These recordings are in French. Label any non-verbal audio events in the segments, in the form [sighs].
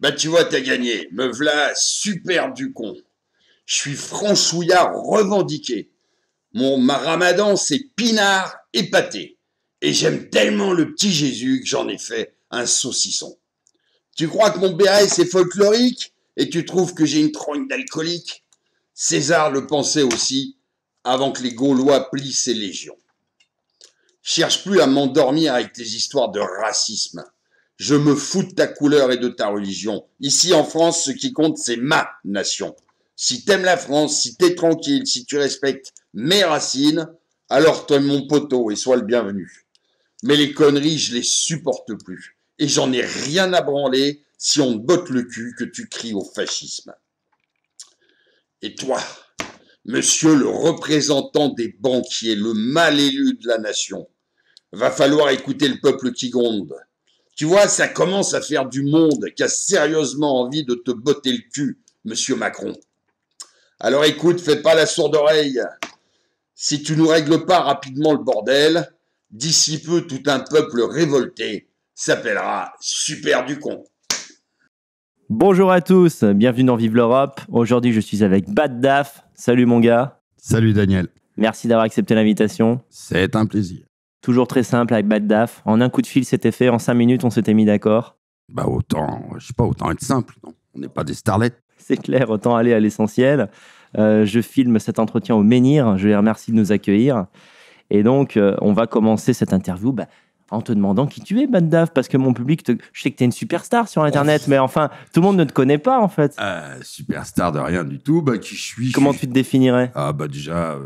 Bah tu vois, t'as gagné. Me v'là super du con. Je suis franchouillard revendiqué. Mon ramadan, c'est pinard épaté Et j'aime tellement le petit Jésus que j'en ai fait un saucisson. Tu crois que mon béret, est folklorique et tu trouves que j'ai une trogne d'alcoolique César le pensait aussi avant que les Gaulois plient ses légions. Cherche plus à m'endormir avec tes histoires de racisme. Je me fous de ta couleur et de ta religion. Ici, en France, ce qui compte, c'est ma nation. Si t'aimes la France, si t'es tranquille, si tu respectes mes racines, alors t'aimes mon poteau et sois le bienvenu. Mais les conneries, je les supporte plus. Et j'en ai rien à branler si on botte le cul que tu cries au fascisme. Et toi, monsieur le représentant des banquiers, le mal élu de la nation, va falloir écouter le peuple qui gronde tu vois, ça commence à faire du monde qui a sérieusement envie de te botter le cul, monsieur Macron. Alors écoute, fais pas la sourde oreille. Si tu nous règles pas rapidement le bordel, d'ici peu tout un peuple révolté s'appellera Super du Bonjour à tous, bienvenue dans Vive l'Europe. Aujourd'hui, je suis avec Bad Daf. Salut mon gars. Salut Daniel. Merci d'avoir accepté l'invitation. C'est un plaisir. Toujours très simple avec Baddaf. En un coup de fil, c'était fait. En cinq minutes, on s'était mis d'accord. Bah autant, je sais pas, autant être simple. On n'est pas des starlets. C'est clair, autant aller à l'essentiel. Euh, je filme cet entretien au Menhir. Je les remercie de nous accueillir. Et donc, euh, on va commencer cette interview bah, en te demandant qui tu es, Baddaf, parce que mon public, te... je sais que tu es une superstar sur Internet, oh. mais enfin, tout le monde ne te connaît pas, en fait. Euh, superstar de rien du tout, bah, qui je suis. Comment tu te définirais Ah, bah déjà,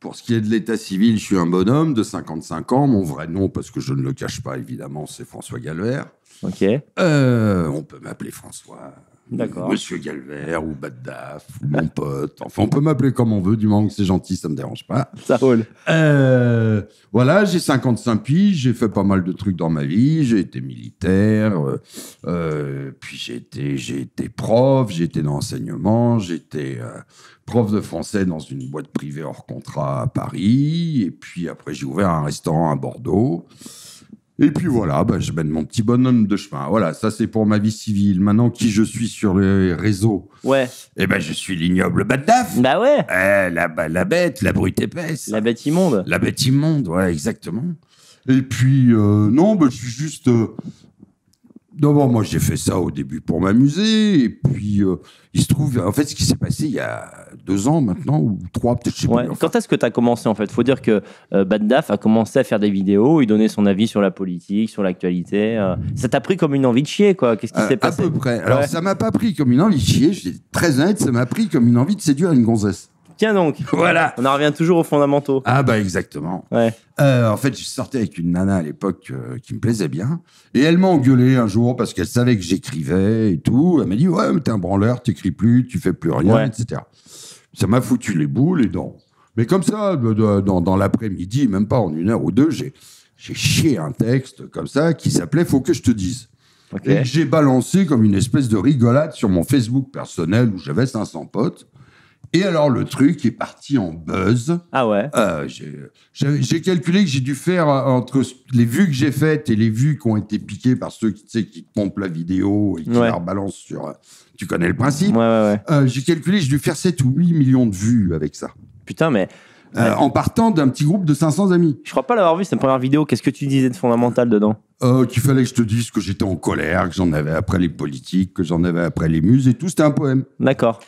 pour ce qui est de l'état civil, je suis un bonhomme de 55 ans. Mon vrai nom, parce que je ne le cache pas évidemment, c'est François Galvert. Ok. Euh, on peut m'appeler François. Monsieur Galvert ou Baddaf ou mon pote. Enfin, on peut m'appeler comme on veut, du moment que c'est gentil, ça me dérange pas. Ça roule. Euh, voilà, j'ai 55 piges, j'ai fait pas mal de trucs dans ma vie. J'ai été militaire, euh, euh, puis j'ai été, été prof, j'ai été dans l'enseignement, j'étais prof de français dans une boîte privée hors contrat à Paris. Et puis après, j'ai ouvert un restaurant à Bordeaux. Et puis voilà, bah, je mène mon petit bonhomme de chemin. Voilà, ça c'est pour ma vie civile. Maintenant, qui je suis sur les réseaux Ouais. Eh ben, je suis l'ignoble badaf. Bah ouais. Eh, bah, la, bête, la brute épaisse. La bête immonde. La bête immonde, ouais, exactement. Et puis, euh, non, bah, je suis juste euh, bon, moi, j'ai fait ça au début pour m'amuser. Et puis, euh, il se trouve, en fait, ce qui s'est passé il y a deux ans maintenant, ou trois, peut-être, je sais plus, Quand est-ce que tu as commencé, en fait faut dire que euh, Baddaf a commencé à faire des vidéos, il donnait son avis sur la politique, sur l'actualité. Euh. ça t'a pris comme une envie de chier, quoi. Qu'est-ce qui euh, s'est passé À peu près. Alors, ça m'a pas pris comme une envie de chier, j'ai très honnête, ça m'a pris comme une envie de séduire une gonzesse. Tiens donc. Voilà. On en revient toujours aux fondamentaux. Ah bah exactement. Euh, en fait, je sortais avec une nana à l'époque euh, qui me plaisait bien. Et elle m'a engueulé un jour parce qu'elle savait que j'écrivais et tout. Elle m'a dit, ouais, mais t'es un branleur, t'écris plus, tu fais plus rien, etc. Ça m'a foutu les boules et donc, Mais comme ça, dans, l'après-midi, même pas en une heure ou deux, j'ai chié un texte comme ça qui s'appelait Faut que je te dise. Et j'ai balancé comme une espèce de rigolade sur mon Facebook personnel où j'avais 500 potes. Et alors, le truc est parti en buzz. Ah ouais euh, J'ai calculé que j'ai dû faire euh, entre les vues que j'ai faites et les vues qui ont été piquées par ceux qui, tu sais, qui pompent la vidéo et qui la rebalancent sur. Euh, tu connais le principe. Ouais, ouais, euh, j'ai calculé que j'ai dû faire 7 ou 8 millions de vues avec ça. Putain, mais. en partant d'un petit groupe de 500 amis. Je crois pas l'avoir vu, cette première vidéo. Qu'est-ce que tu disais de fondamental dedans Qu'il fallait que je te dise que j'étais en colère, que j'en avais après les politiques, que j'en avais après les muses et tout. C'était un poème. D'accord.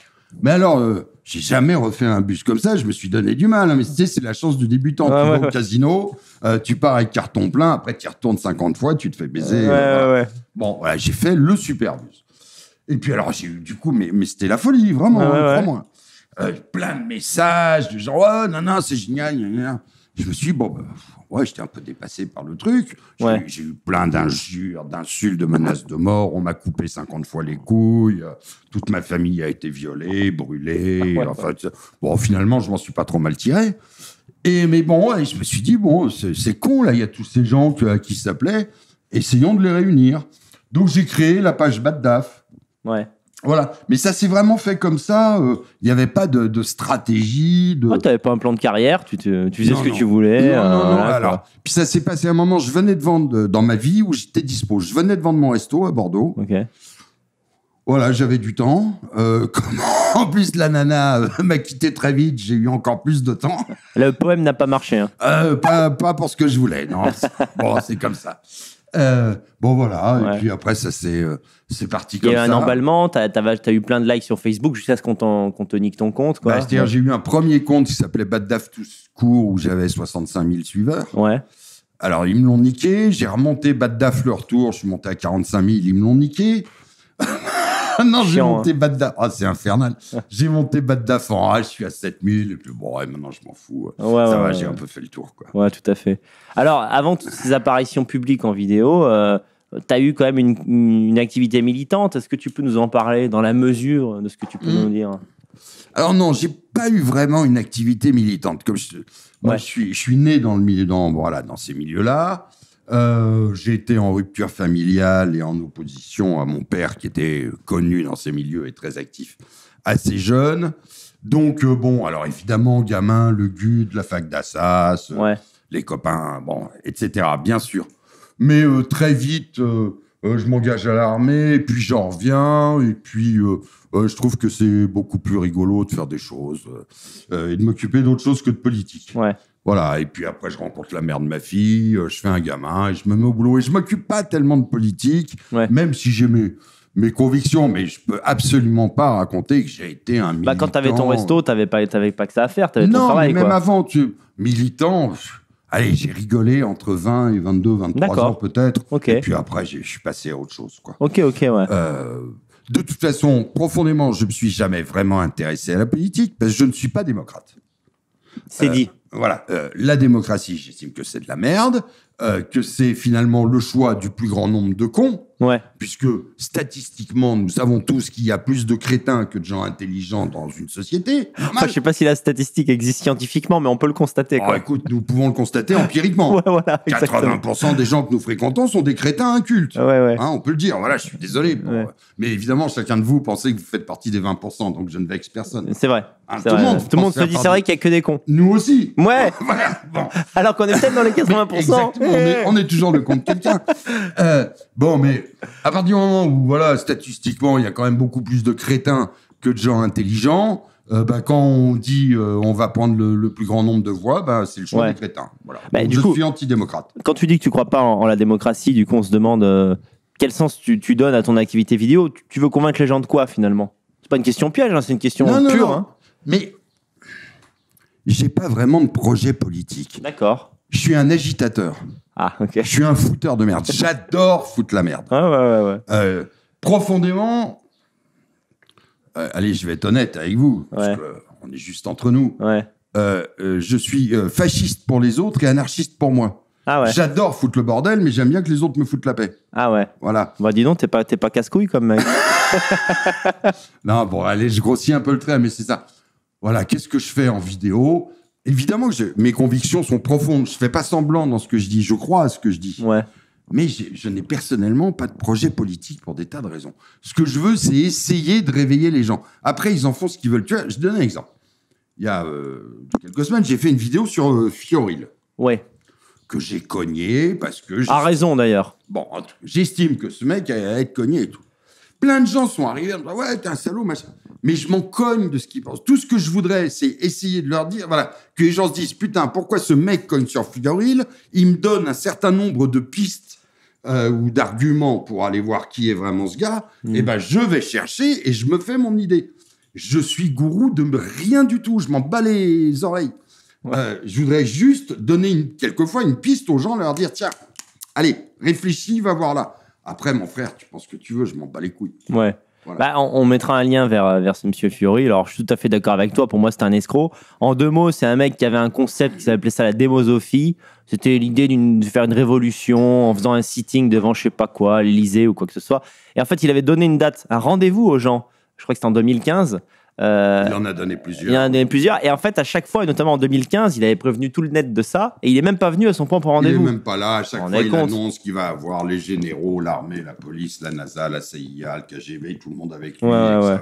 Mais alors, j'ai jamais refait un bus comme ça. Je me suis donné du mal. Hein, mais tu sais, c'est la chance du débutant. tu vas au casino, euh, tu pars avec carton plein. Après, tu y retournes 50 fois, tu te fais baiser. Euh, bon, voilà, j'ai fait le super bus. Et puis alors, j'ai eu du coup, mais, mais c'était la folie, vraiment, vraiment. Hein, euh, plein de messages du genre, oh, non, non, c'est génial, gna, Je me suis dit, bon, bah, ouais, j'étais un peu dépassé par le truc. J'ai eu plein d'injures, d'insultes, de menaces de mort. On m'a coupé 50 fois les couilles. Toute ma famille a été violée, brûlée. fait bon, finalement, je m'en suis pas trop mal tiré. Et, mais bon, je me suis dit, bon, c'est con, là, il y a tous ces gens à qui s'appelaient. Essayons de les réunir. Donc, j'ai créé la page Baddaf. Ouais. Voilà, mais ça s'est vraiment fait comme ça. Euh, il n'y avait pas de, stratégie. De... Ah, tu n'avais pas un plan de carrière, tu, faisais ce que tu voulais. Non, euh, voilà, alors, puis ça s'est passé à un moment, je venais de vendre euh, dans ma vie où j'étais dispo. Je venais de vendre mon resto à Bordeaux. Ok. Voilà, j'avais du temps. Euh, [laughs] en plus, la nana m'a quitté très vite, j'ai eu encore plus de temps. Le poème n'a pas marché. Hein. pas, pas pour ce que je voulais, non. bon, c'est comme ça. Euh, bon voilà, et puis après ça c'est euh, c'est parti comme ça. Il y a eu un emballement, t'as as, eu plein de likes sur Facebook jusqu'à ce qu'on te nique ton compte. Bah, cest dire j'ai eu un premier compte qui s'appelait Baddaf tous court où j'avais 65 000 suiveurs. Ouais. Alors ils me l'ont niqué, j'ai remonté Baddaf le retour, je suis monté à 45 000, ils me l'ont niqué. [laughs] Ah non, j'ai monté hein. Baddaf. Ah, c'est infernal. [laughs] j'ai monté Baddaf ah, je suis à 7000. Et puis bon, maintenant, je m'en fous. ça va, j'ai un peu fait le tour. Quoi. Ouais, tout à fait. Alors, avant toutes ces apparitions publiques en vidéo, euh, tu as eu quand même une, activité militante. Est-ce que tu peux nous en parler dans la mesure de ce que tu peux nous hmm. dire alors non, j'ai pas eu vraiment une activité militante. Comme je, moi, je suis, je suis né dans le milieu, dans, voilà, dans ces milieux-là. Euh, J'étais en rupture familiale et en opposition à mon père qui était connu dans ces milieux et très actif assez jeune. Donc, euh, bon, alors évidemment, gamin, le GUD, la fac d'Assas, euh, les copains, bon, etc., bien sûr. Mais très vite, je m'engage à l'armée, puis j'en reviens, et puis je trouve que c'est beaucoup plus rigolo de faire des choses et de m'occuper d'autre chose que de politique. Voilà, et puis après, je rencontre la mère de ma fille, euh, je fais un gamin, et je me mets au boulot. Et je m'occupe pas tellement de politique, même si j'ai mes, convictions, mais je peux absolument pas raconter que j'ai été un militant. Bah quand avais ton resto, tu pas, pas que ça à faire, t'avais ton travail. Non, même avant, tu, militant, allez, j'ai rigolé entre 20 et 22, 23 ans peut-être. Et puis après, je suis passé à autre chose, quoi. Ok, ok, ouais. Euh, de toute façon, profondément, je me suis jamais vraiment intéressé à la politique parce que je ne suis pas démocrate. C'est euh, dit. Voilà. Euh, la démocratie, j'estime que c'est de la merde. Euh, que c'est finalement le choix du plus grand nombre de cons, puisque statistiquement, nous savons tous qu'il y a plus de crétins que de gens intelligents dans une société. je ne sais pas si la statistique existe scientifiquement, mais on peut le constater. Oh, quoi. écoute, nous pouvons le constater [laughs] empiriquement. 80% des gens que nous fréquentons sont des crétins incultes. Hein, on peut le dire, voilà, je suis désolé. Mais évidemment, chacun de vous pensez que vous faites partie des 20%, donc je ne vexe personne. C'est vrai. Hein, tout, le Monde le monde se dit, c'est vrai qu'il n'y a que des cons. Nous aussi. Ouais. [laughs] Alors qu'on est peut-être dans les 80%. [laughs] on, est, toujours le compte quelqu'un. [laughs] Euh, bon, mais à partir du moment où, voilà, statistiquement, il y a quand même beaucoup plus de crétins que de gens intelligents, euh, bah, quand on dit euh, on va prendre le, plus grand nombre de voix, bah, c'est le choix des crétins. Voilà. Bah, je suis antidémocrate. Quand tu dis que tu ne crois pas en, la démocratie, du coup, on se demande quel sens tu, donnes à ton activité vidéo. Tu, veux convaincre les gens de quoi finalement C'est pas une question piège, hein, c'est une question pure. Non. Hein. Mais j'ai pas vraiment de projet politique. D'accord. Je suis un agitateur. Ah, ok. Je suis un fouteur de merde. J'adore foutre la merde. Ah, ouais, ouais, ouais. Euh, profondément. Euh, allez, je vais être honnête avec vous. Parce qu'on euh, on est juste entre nous. Ouais. je suis fasciste pour les autres et anarchiste pour moi. Ah ouais. J'adore foutre le bordel, mais j'aime bien que les autres me foutent la paix. Ah ouais. Voilà. Bah dis donc, t'es pas, t'es pas casse-couille comme mec. [laughs] [laughs] non, bon, allez, je grossis un peu le trait, mais c'est ça. Voilà, qu'est-ce que je fais en vidéo évidemment, que mes convictions sont profondes. Je fais pas semblant dans ce que je dis. Je crois à ce que je dis. Ouais. Mais je n'ai personnellement pas de projet politique pour des tas de raisons. Ce que je veux, c'est essayer de réveiller les gens. Après, ils en font ce qu'ils veulent. Tu vois, je donne un exemple. Il y a euh, quelques semaines, j'ai fait une vidéo sur euh, Fioril. Ouais. Que j'ai cogné parce que. À raison d'ailleurs. Bon, j'estime que ce mec a à être cogné et tout. Plein de gens sont arrivés en disant Ouais, t'es un salaud, machin. Mais je m'en cogne de ce qu'ils pensent. Tout ce que je voudrais, c'est essayer de leur dire voilà, que les gens se disent Putain, pourquoi ce mec cogne sur Figaro Il me donne un certain nombre de pistes euh, ou d'arguments pour aller voir qui est vraiment ce gars. Mm. Eh Et ben, je vais chercher et je me fais mon idée. Je suis gourou de rien du tout. Je m'en bats les oreilles. Euh, je voudrais juste donner une, quelquefois une piste aux gens, leur dire tiens, allez, réfléchis, va voir là. Après, mon frère, tu penses que tu veux, je m'en bats les couilles. Ouais. Bah, on, mettra un lien vers, vers ce monsieur Fury. Alors, je suis tout à fait d'accord avec toi. Pour moi, c'était un escroc. En deux mots, c'est un mec qui avait un concept qui s'appelait ça la démosophie. C'était l'idée de faire une révolution en faisant un sitting devant je sais pas quoi, l'Elysée ou quoi que ce soit. Et en fait, il avait donné une date, un rendez-vous aux gens. Je crois que c'était en 2015. Euh, il en a donné plusieurs. Il en a donné plusieurs. Et en fait, à chaque fois, et notamment en 2015, il avait prévenu tout le net de ça. Et il n'est même pas venu à son point pour rendez-vous. Il n'est même pas là. À chaque fois, il annonce qu'il va avoir les généraux, l'armée, la police, la NASA, la CIA, le KGB, tout le monde avec lui. Euh,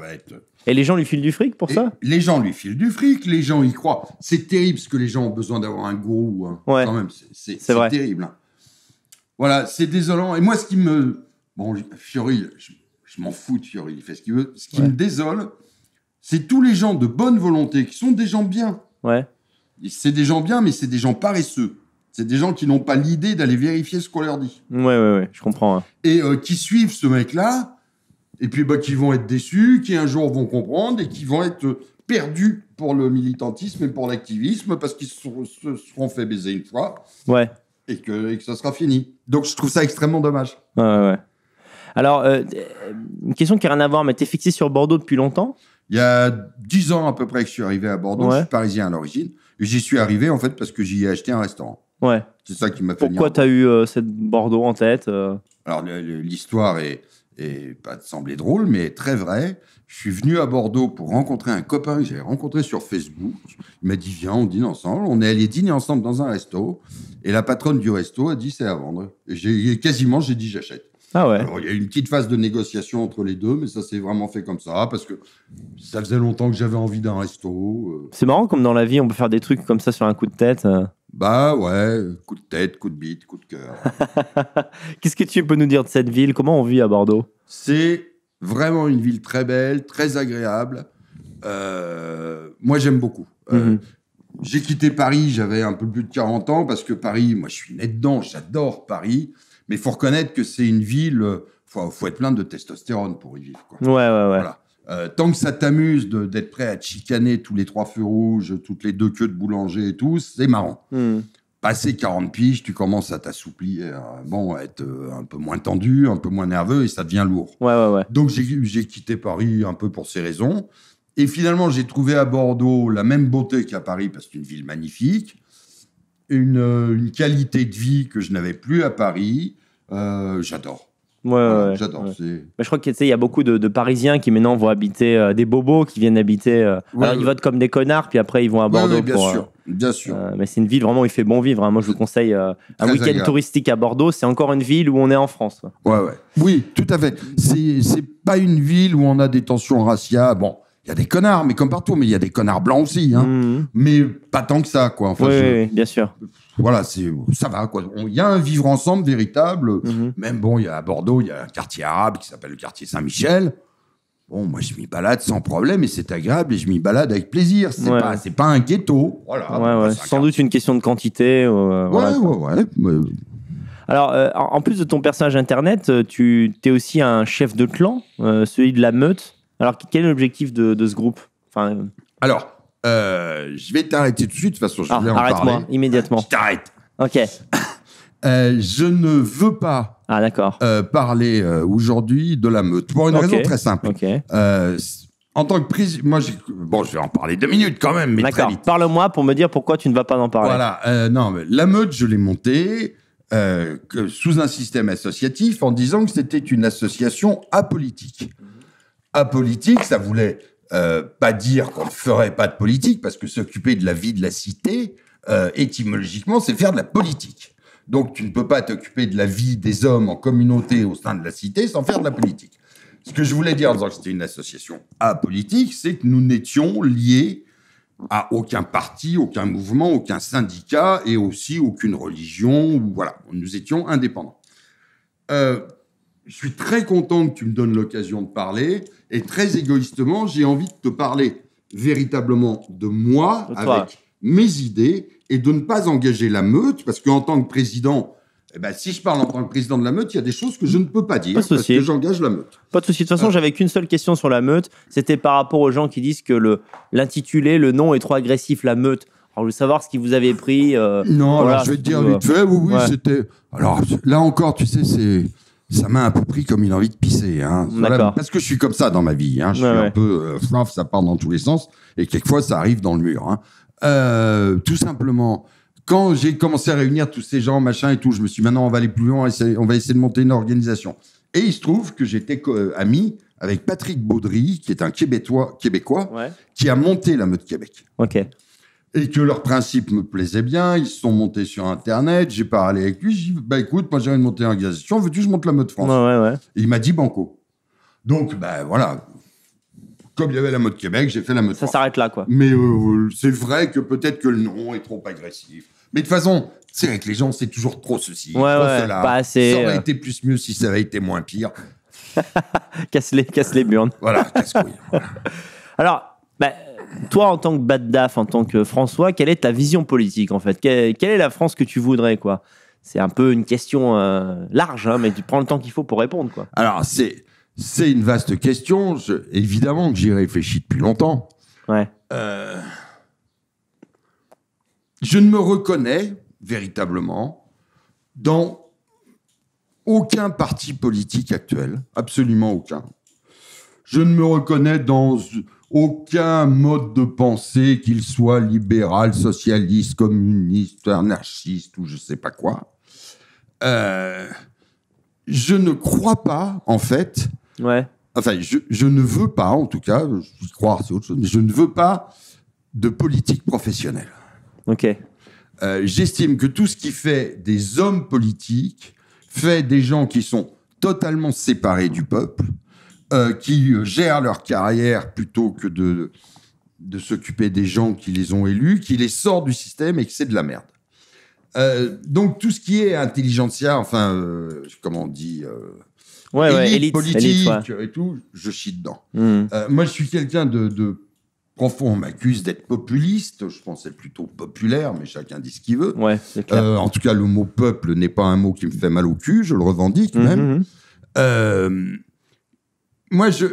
et les gens lui filent du fric pour ça Les gens lui filent du fric, les gens y croient. C'est terrible ce que les gens ont besoin d'avoir un gourou. Hein. Quand même, c'est terrible. Hein. Voilà, c'est désolant. Et moi, ce qui me. Bon, Fiori, je, je m'en fous de Fiori, il fait ce qu'il veut. Ce qui me désole, c'est tous les gens de bonne volonté qui sont des gens bien. Ouais. C'est des gens bien, mais c'est des gens paresseux. C'est des gens qui n'ont pas l'idée d'aller vérifier ce qu'on leur dit. Ouais, ouais, ouais, je comprends. Hein. Et euh, qui suivent ce mec-là, et puis bah, qui vont être déçus, qui un jour vont comprendre, et qui vont être euh, perdus pour le militantisme et pour l'activisme, parce qu'ils se, seront fait baiser une fois. Ouais. Et que, ça sera fini. Donc je trouve ça extrêmement dommage. Ouais, ouais. Alors, euh, une question qui n'a rien à voir, mais t'es fixé sur Bordeaux depuis longtemps il y a dix ans à peu près que je suis arrivé à Bordeaux. Je suis parisien à l'origine. J'y suis arrivé en fait parce que j'y ai acheté un restaurant. Ouais. C'est ça qui m'a fait. Pourquoi tu as eu euh, cette Bordeaux en tête euh? Alors l'histoire est, pas de sembler drôle, mais très vraie. Je suis venu à Bordeaux pour rencontrer un copain que j'avais rencontré sur Facebook. Il m'a dit viens, on dîne ensemble. On est allé dîner ensemble dans un resto et la patronne du resto a dit c'est à vendre. J'ai quasiment j'ai dit j'achète. Ah il y a eu une petite phase de négociation entre les deux, mais ça s'est vraiment fait comme ça, parce que ça faisait longtemps que j'avais envie d'un resto. Euh. C'est marrant, comme dans la vie, on peut faire des trucs comme ça sur un coup de tête. Euh. Bah ouais, coup de tête, coup de bite, coup de cœur. [laughs] Qu'est-ce que tu peux nous dire de cette ville Comment on vit à Bordeaux C'est vraiment une ville très belle, très agréable. Euh, moi, j'aime beaucoup. Mhm. J'ai quitté Paris, j'avais un peu plus de 40 ans, parce que Paris, moi, je suis né dedans, j'adore Paris. Mais il faut reconnaître que c'est une ville, il euh, faut, être plein de testostérone pour y vivre. Ouais, ouais, ouais. Voilà. Euh, tant que ça t'amuse d'être prêt à chicaner tous les trois feux rouges, toutes les deux queues de boulanger et tout, c'est marrant. Hmm. passer Passé 40 piges, tu commences à t'assouplir, bon, à être euh, un peu moins tendu, un peu moins nerveux et ça devient lourd. Ouais, ouais, ouais. Donc j'ai quitté Paris un peu pour ces raisons. Et finalement, j'ai trouvé à Bordeaux la même beauté qu'à Paris parce que c'est une ville magnifique, une, une, qualité de vie que je n'avais plus à Paris, euh, j'adore. Ouais, j'adore. je crois qu'il y a beaucoup de, Parisiens qui maintenant vont habiter euh, des bobos qui viennent habiter. Euh, alors ils votent comme des connards, puis après ils vont à Bordeaux. bien sûr, bien sûr. mais c'est une ville vraiment où il fait bon vivre. Hein. Moi, je vous conseille un week-end touristique à Bordeaux. C'est encore une ville où on est en France. Ouais, ouais. Oui, tout à fait. C'est pas une ville où on a des tensions raciales. Bon, il y a des connards, mais comme partout, mais il y a des connards blancs aussi. Hein. Mhm. Mais pas tant que ça, quoi. oui, bien sûr. Voilà, c'est ça va, quoi. Il y a un vivre ensemble véritable. Mhm. Même bon, il y a à Bordeaux, il y a un quartier arabe qui s'appelle le quartier Saint-Michel. Bon, moi, je m'y balade sans problème et c'est agréable et je m'y balade avec plaisir. C'est pas, un ghetto. Voilà. sans doute une question de quantité. Euh, voilà, ouais, ouais, ouais. Alors, euh, en plus de ton personnage internet, euh, tu es aussi un chef de clan, euh, celui de la meute. Alors, quel est l'objectif de, ce groupe enfin, Alors, euh, je vais t'arrêter tout de suite, de toute façon, je ah, vais en parler. Arrête-moi, immédiatement. Je t'arrête. Ok. [coughs] Euh, je ne veux pas ah, d'accord. Euh, parler aujourd'hui de la meute pour une raison très simple. en tant que président, moi, bon, je vais en parler deux minutes quand même, mais d'accord. très vite. Parle-moi pour me dire pourquoi tu ne vas pas en parler. Voilà, non, la meute, je l'ai montée. sous un système associatif en disant que c'était une association apolitique. Apolitique, ça voulait euh, pas dire qu'on ne ferait pas de politique, parce que s'occuper de la vie de la cité, euh, étymologiquement, c'est faire de la politique. Donc tu ne peux pas t'occuper de la vie des hommes en communauté au sein de la cité sans faire de la politique. Ce que je voulais dire en disant que c'était une association apolitique, c'est que nous n'étions liés à aucun parti, aucun mouvement, aucun syndicat et aussi aucune religion. Voilà, nous étions indépendants. Euh, je suis très content que tu me donnes l'occasion de parler. Et très égoïstement, j'ai envie de te parler véritablement de moi, avec mes idées, et de ne pas engager la meute, parce qu'en tant que président, eh ben, si je parle en tant que président de la meute, il y a des choses que je ne peux pas dire parce que j'engage la meute. Pas de souci. De toute façon, j'avais qu'une seule question sur la meute. C'était par rapport aux gens qui disent que le l'intitulé, le nom est trop agressif, la meute. Alors, je veux savoir ce qui vous avait pris. Euh, non, je vais te dire vite fait. Oui, oui, c'était. Alors là encore, tu sais, c'est ça m'a un peu pris comme une envie de pisser. Hein. parce que je suis comme ça dans ma vie. Hein. Je suis un peu euh, ça part dans tous les sens. Et quelquefois, ça arrive dans le mur. Hein. Euh, tout simplement, quand j'ai commencé à réunir tous ces gens, machin et tout, je me suis dit, maintenant, on va aller plus loin, on va essayer de monter une organisation. Et il se trouve que j'étais euh, ami avec Patrick Baudry, qui est un Québécois, qui a monté la Meute Québec. OK et que leurs principes me plaisaient bien, ils se sont montés sur Internet, j'ai parlé avec lui, j'ai dit, bah écoute, moi j'ai envie de monter une organisation, veux-tu que je monte la mode France Et il m'a dit banco. Donc, ben voilà, comme il y avait la mode Québec, j'ai fait la mode Ça France. Ça s'arrête là, quoi. Mais euh, c'est vrai que peut-être que le nom est trop agressif. Mais de toute façon, c'est avec les gens, c'est toujours trop ceci, ouais, trop ouais, cela. ça aurait euh. été plus mieux si ça avait été moins pire. [laughs] casse les, casse les burnes. voilà, casse couilles. [laughs] Alors, ben toi, en tant que Baddaf, en tant que François, quelle est ta vision politique en fait quelle, est la France que tu voudrais quoi C'est un peu une question euh, large, hein, mais tu prends le temps qu'il faut pour répondre quoi. Alors c'est c'est une vaste question. évidemment que j'y réfléchis depuis longtemps. Ouais. Euh, je ne me reconnais véritablement dans aucun parti politique actuel, absolument aucun. Je ne me reconnais dans aucun mode de pensée, qu'il soit libéral, socialiste, communiste, anarchiste ou je sais pas quoi. Euh, je ne crois pas, en fait. Ouais. Enfin, je, ne veux pas, en tout cas, je crois c'est autre chose, mais je ne veux pas de politique professionnelle. Ok. Euh, j'estime que tout ce qui fait des hommes politiques fait des gens qui sont totalement séparés du peuple, euh, qui euh, gèrent leur carrière plutôt que de, de s'occuper des gens qui les ont élus, qui les sortent du système et que c'est de la merde. Euh, donc tout ce qui est intelligentsia, enfin, comment on dit, élite, politique et tout, je chie dedans. Hmm. moi, je suis quelqu'un de, profond. On m'accuse d'être populiste. Je pense être plutôt populaire, mais chacun dit ce qu'il veut. Ouais, en tout cas, le mot peuple n'est pas un mot qui me fait mal au cul. Je le revendique hmm, même. Hmm, euh, moi, je,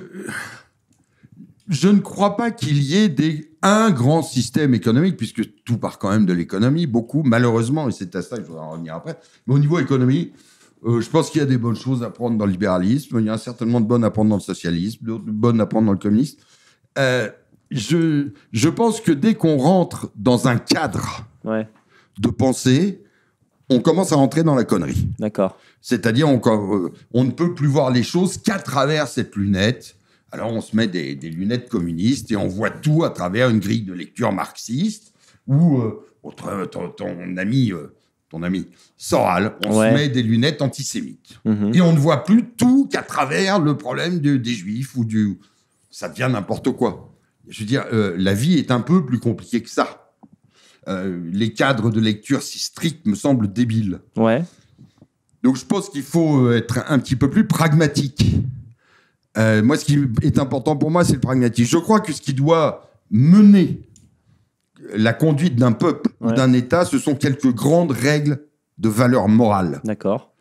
je ne crois pas qu'il y ait des, un grand système économique, puisque tout part quand même de l'économie, beaucoup, malheureusement, et c'est à ça que je voudrais en revenir après. Mais au niveau économie, euh, je pense qu'il y a des bonnes choses à prendre dans le libéralisme, il y a certainement de bonnes à prendre dans le socialisme, de bonnes à prendre dans le communisme. Euh, je, je pense que dès qu'on rentre dans un cadre de pensée, on commence à rentrer dans la connerie. D'accord. C'est-à-dire, euh, on, ne peut plus voir les choses qu'à travers cette lunette. Alors, on se met des, lunettes communistes et on voit tout à travers une grille de lecture marxiste ou euh, ton, ami, euh, ton ami Soral, on se met des lunettes antisémites. Mhm. Et on ne voit plus tout qu'à travers le problème des juifs ou du. Ça devient n'importe quoi. Je veux dire, la vie est un peu plus compliquée que ça. Euh, les cadres de lecture si stricts me semblent débiles. Ouais. Donc je pense qu'il faut euh, être un petit peu plus pragmatique. Euh, moi, ce qui est important pour moi, c'est le pragmatisme. Je crois que ce qui doit mener la conduite d'un peuple ou d'un État, ce sont quelques grandes règles de valeur morale. D'accord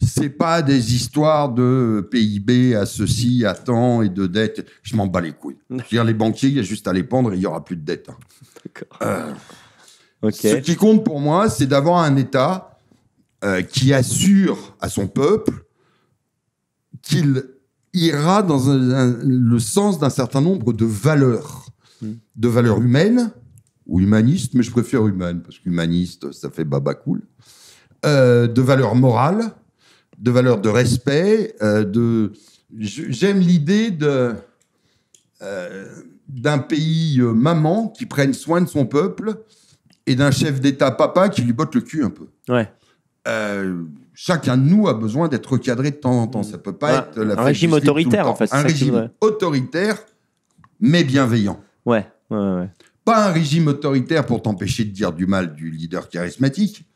c'est pas des histoires de euh, PIB à ceci, à temps et de dettes. Je m'en bats les couilles. dire, les banquiers, il y a juste à les pendre et il y aura plus de dette. Hein. D'accord. Euh, ce qui compte pour moi, c'est d'avoir un État euh, qui assure à son peuple qu'il ira dans le sens d'un certain nombre de valeurs, hmm. de valeurs humaines ou humanistes, mais je préfère humaines parce qu'humaniste, ça fait baba cool, de valeurs morales de valeurs de respect, euh, de j'aime l'idée euh, d'un pays euh, maman qui prenne soin de son peuple et d'un chef d'État papa qui lui botte le cul un peu. Ouais. chacun de nous a besoin d'être recadré de temps en temps. Ça peut pas être la un régime autoritaire en fait. Un régime autoritaire mais bienveillant. Ouais. Pas un régime autoritaire pour t'empêcher de dire du mal du leader charismatique,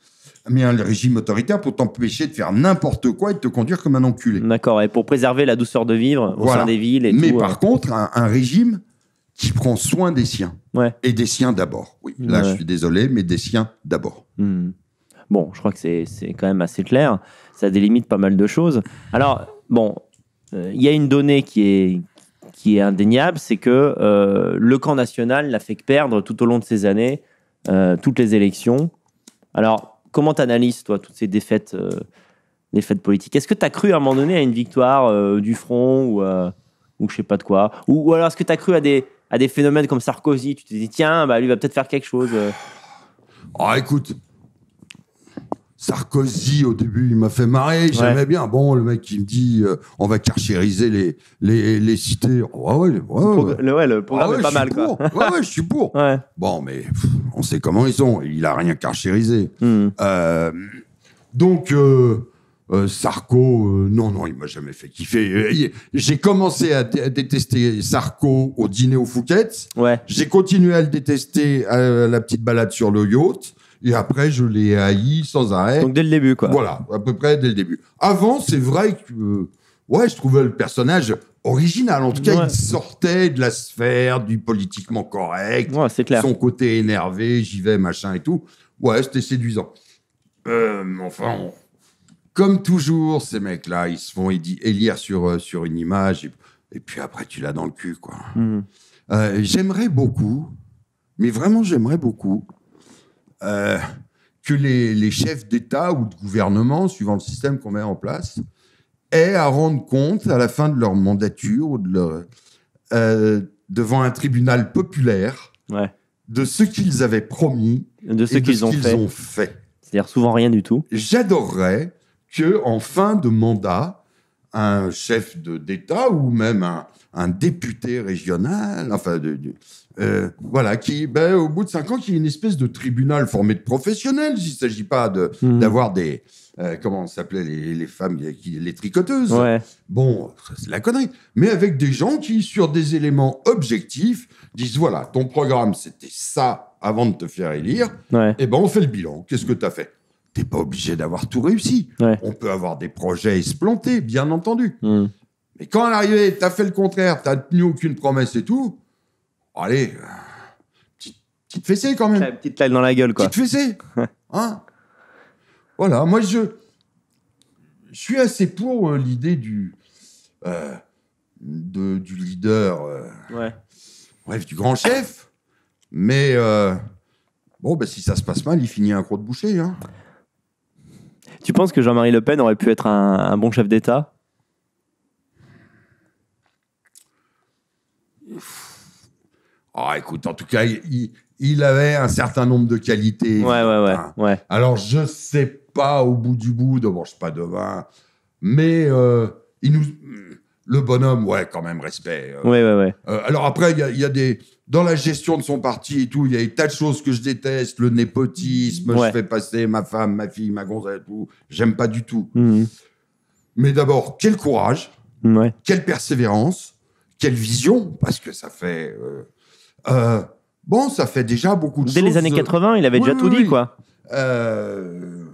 mais un régime autoritaire pour t'empêcher de faire n'importe quoi et de te conduire comme un enculé. D'accord, et pour préserver la douceur de vivre au sein des villes et Mais par euh. contre, un, régime qui prend soin des siens. Ouais. Et des siens d'abord. Oui, là je suis désolé, mais des siens d'abord. Hmm. Bon, je crois que c'est quand même assez clair. Ça délimite pas mal de choses. Alors, bon, euh, il y a une donnée qui est, qui est indéniable, c'est que euh, le camp national n'a fait que perdre tout au long de ces années, toutes les élections. Alors, comment t'analyses, toi, toutes ces défaites, défaites euh, politiques Est-ce que tu as cru à un moment donné à une victoire euh, du front ou, euh, ou je sais pas de quoi ou, alors est-ce que tu as cru à des, à des phénomènes comme Sarkozy Tu te dis, tiens, bah, lui va peut-être faire quelque chose. Ah, écoute, Sarkozy, au début, il m'a fait marrer, j'aimais bien. Bon, le mec, il me dit, euh, on va carchériser les, les, cités. Ouais, ouais, ouais. Le, programme ah est pas mal, quoi. ouais, ouais, je suis pour. Bon, mais on sait comment ils sont. Il a rien carchérisé. Hmm. Euh, donc, euh, Sarko, non, non, il m'a jamais fait kiffer. J'ai commencé à, détester Sarko au dîner au Fouquet. Ouais. J'ai continué à le détester à la petite balade sur le yacht. Et après, je l'ai haï sans arrêt. Donc dès le début, quoi. Voilà, à peu près dès le début. Avant, c'est vrai que, euh, ouais, je trouvais le personnage original. En tout cas, il sortait de la sphère du politiquement correct. c'est Son côté énervé, j'y vais, machin et tout. Ouais, c'était séduisant. Euh, enfin, comme toujours, ces mecs-là, ils se font élire sur, euh, sur une image. Et... puis après, tu l'as dans le cul, quoi. Mhm. j'aimerais beaucoup, mais vraiment, j'aimerais beaucoup euh, que les, chefs d'État ou de gouvernement, suivant le système qu'on met en place, aient à rendre compte à la fin de leur mandature ou de leur, euh, devant un tribunal populaire de ce qu'ils avaient promis de ce qu'ils ont, fait. C'est-à-dire souvent rien du tout. J'adorerais que en fin de mandat, un chef d'État ou même un, député régional, enfin de, euh, voilà, qui, ben, au bout de cinq ans, qui est une espèce de tribunal formé de professionnels. Il ne s'agit pas hmm. d'avoir de, des. Euh, comment s'appelaient les, les, femmes, les tricoteuses. Bon, c'est la connerie. Mais avec des gens qui, sur des éléments objectifs, disent voilà, ton programme, c'était ça avant de te faire élire. Et eh ben, on fait le bilan. Qu'est-ce que tu as fait T'es pas obligé d'avoir tout réussi. On peut avoir des projets esplantés bien entendu. Hmm. Mais quand à l'arrivée, tu as fait le contraire, tu n'as tenu aucune promesse et tout allez, euh, petite, petite fessée quand même. petite taille dans la gueule, quoi. Petite fessée. [laughs] hein voilà, moi je, je suis assez pour euh, l'idée du, euh, du leader, ouais. bref, du grand chef, mais bon, bah, si ça se passe mal, il finit un croc de boucher. Hein. Tu penses que Jean-Marie Le Pen aurait pu être un, un bon chef d'État ah, écoute, en tout cas, il, avait un certain nombre de qualités. Ouais, ouais, ouais, hein. Alors, je sais pas au bout du bout, de, bon, je sais pas devin, mais euh, il nous, le bonhomme, ouais, quand même, respect. Euh. ouais, ouais, ouais. Euh, alors après, il y, y a, des. Dans la gestion de son parti et tout, il y a des tas de choses que je déteste, le népotisme, je fais passer ma femme, ma fille, ma gonzesse, tout. J'aime pas du tout. Mmh mais d'abord, quel courage, mmh, ouais. quelle persévérance, quelle vision, parce que ça fait. Euh, bon, ça fait déjà beaucoup de Dès les années 80, il avait déjà tout dit, quoi. Euh,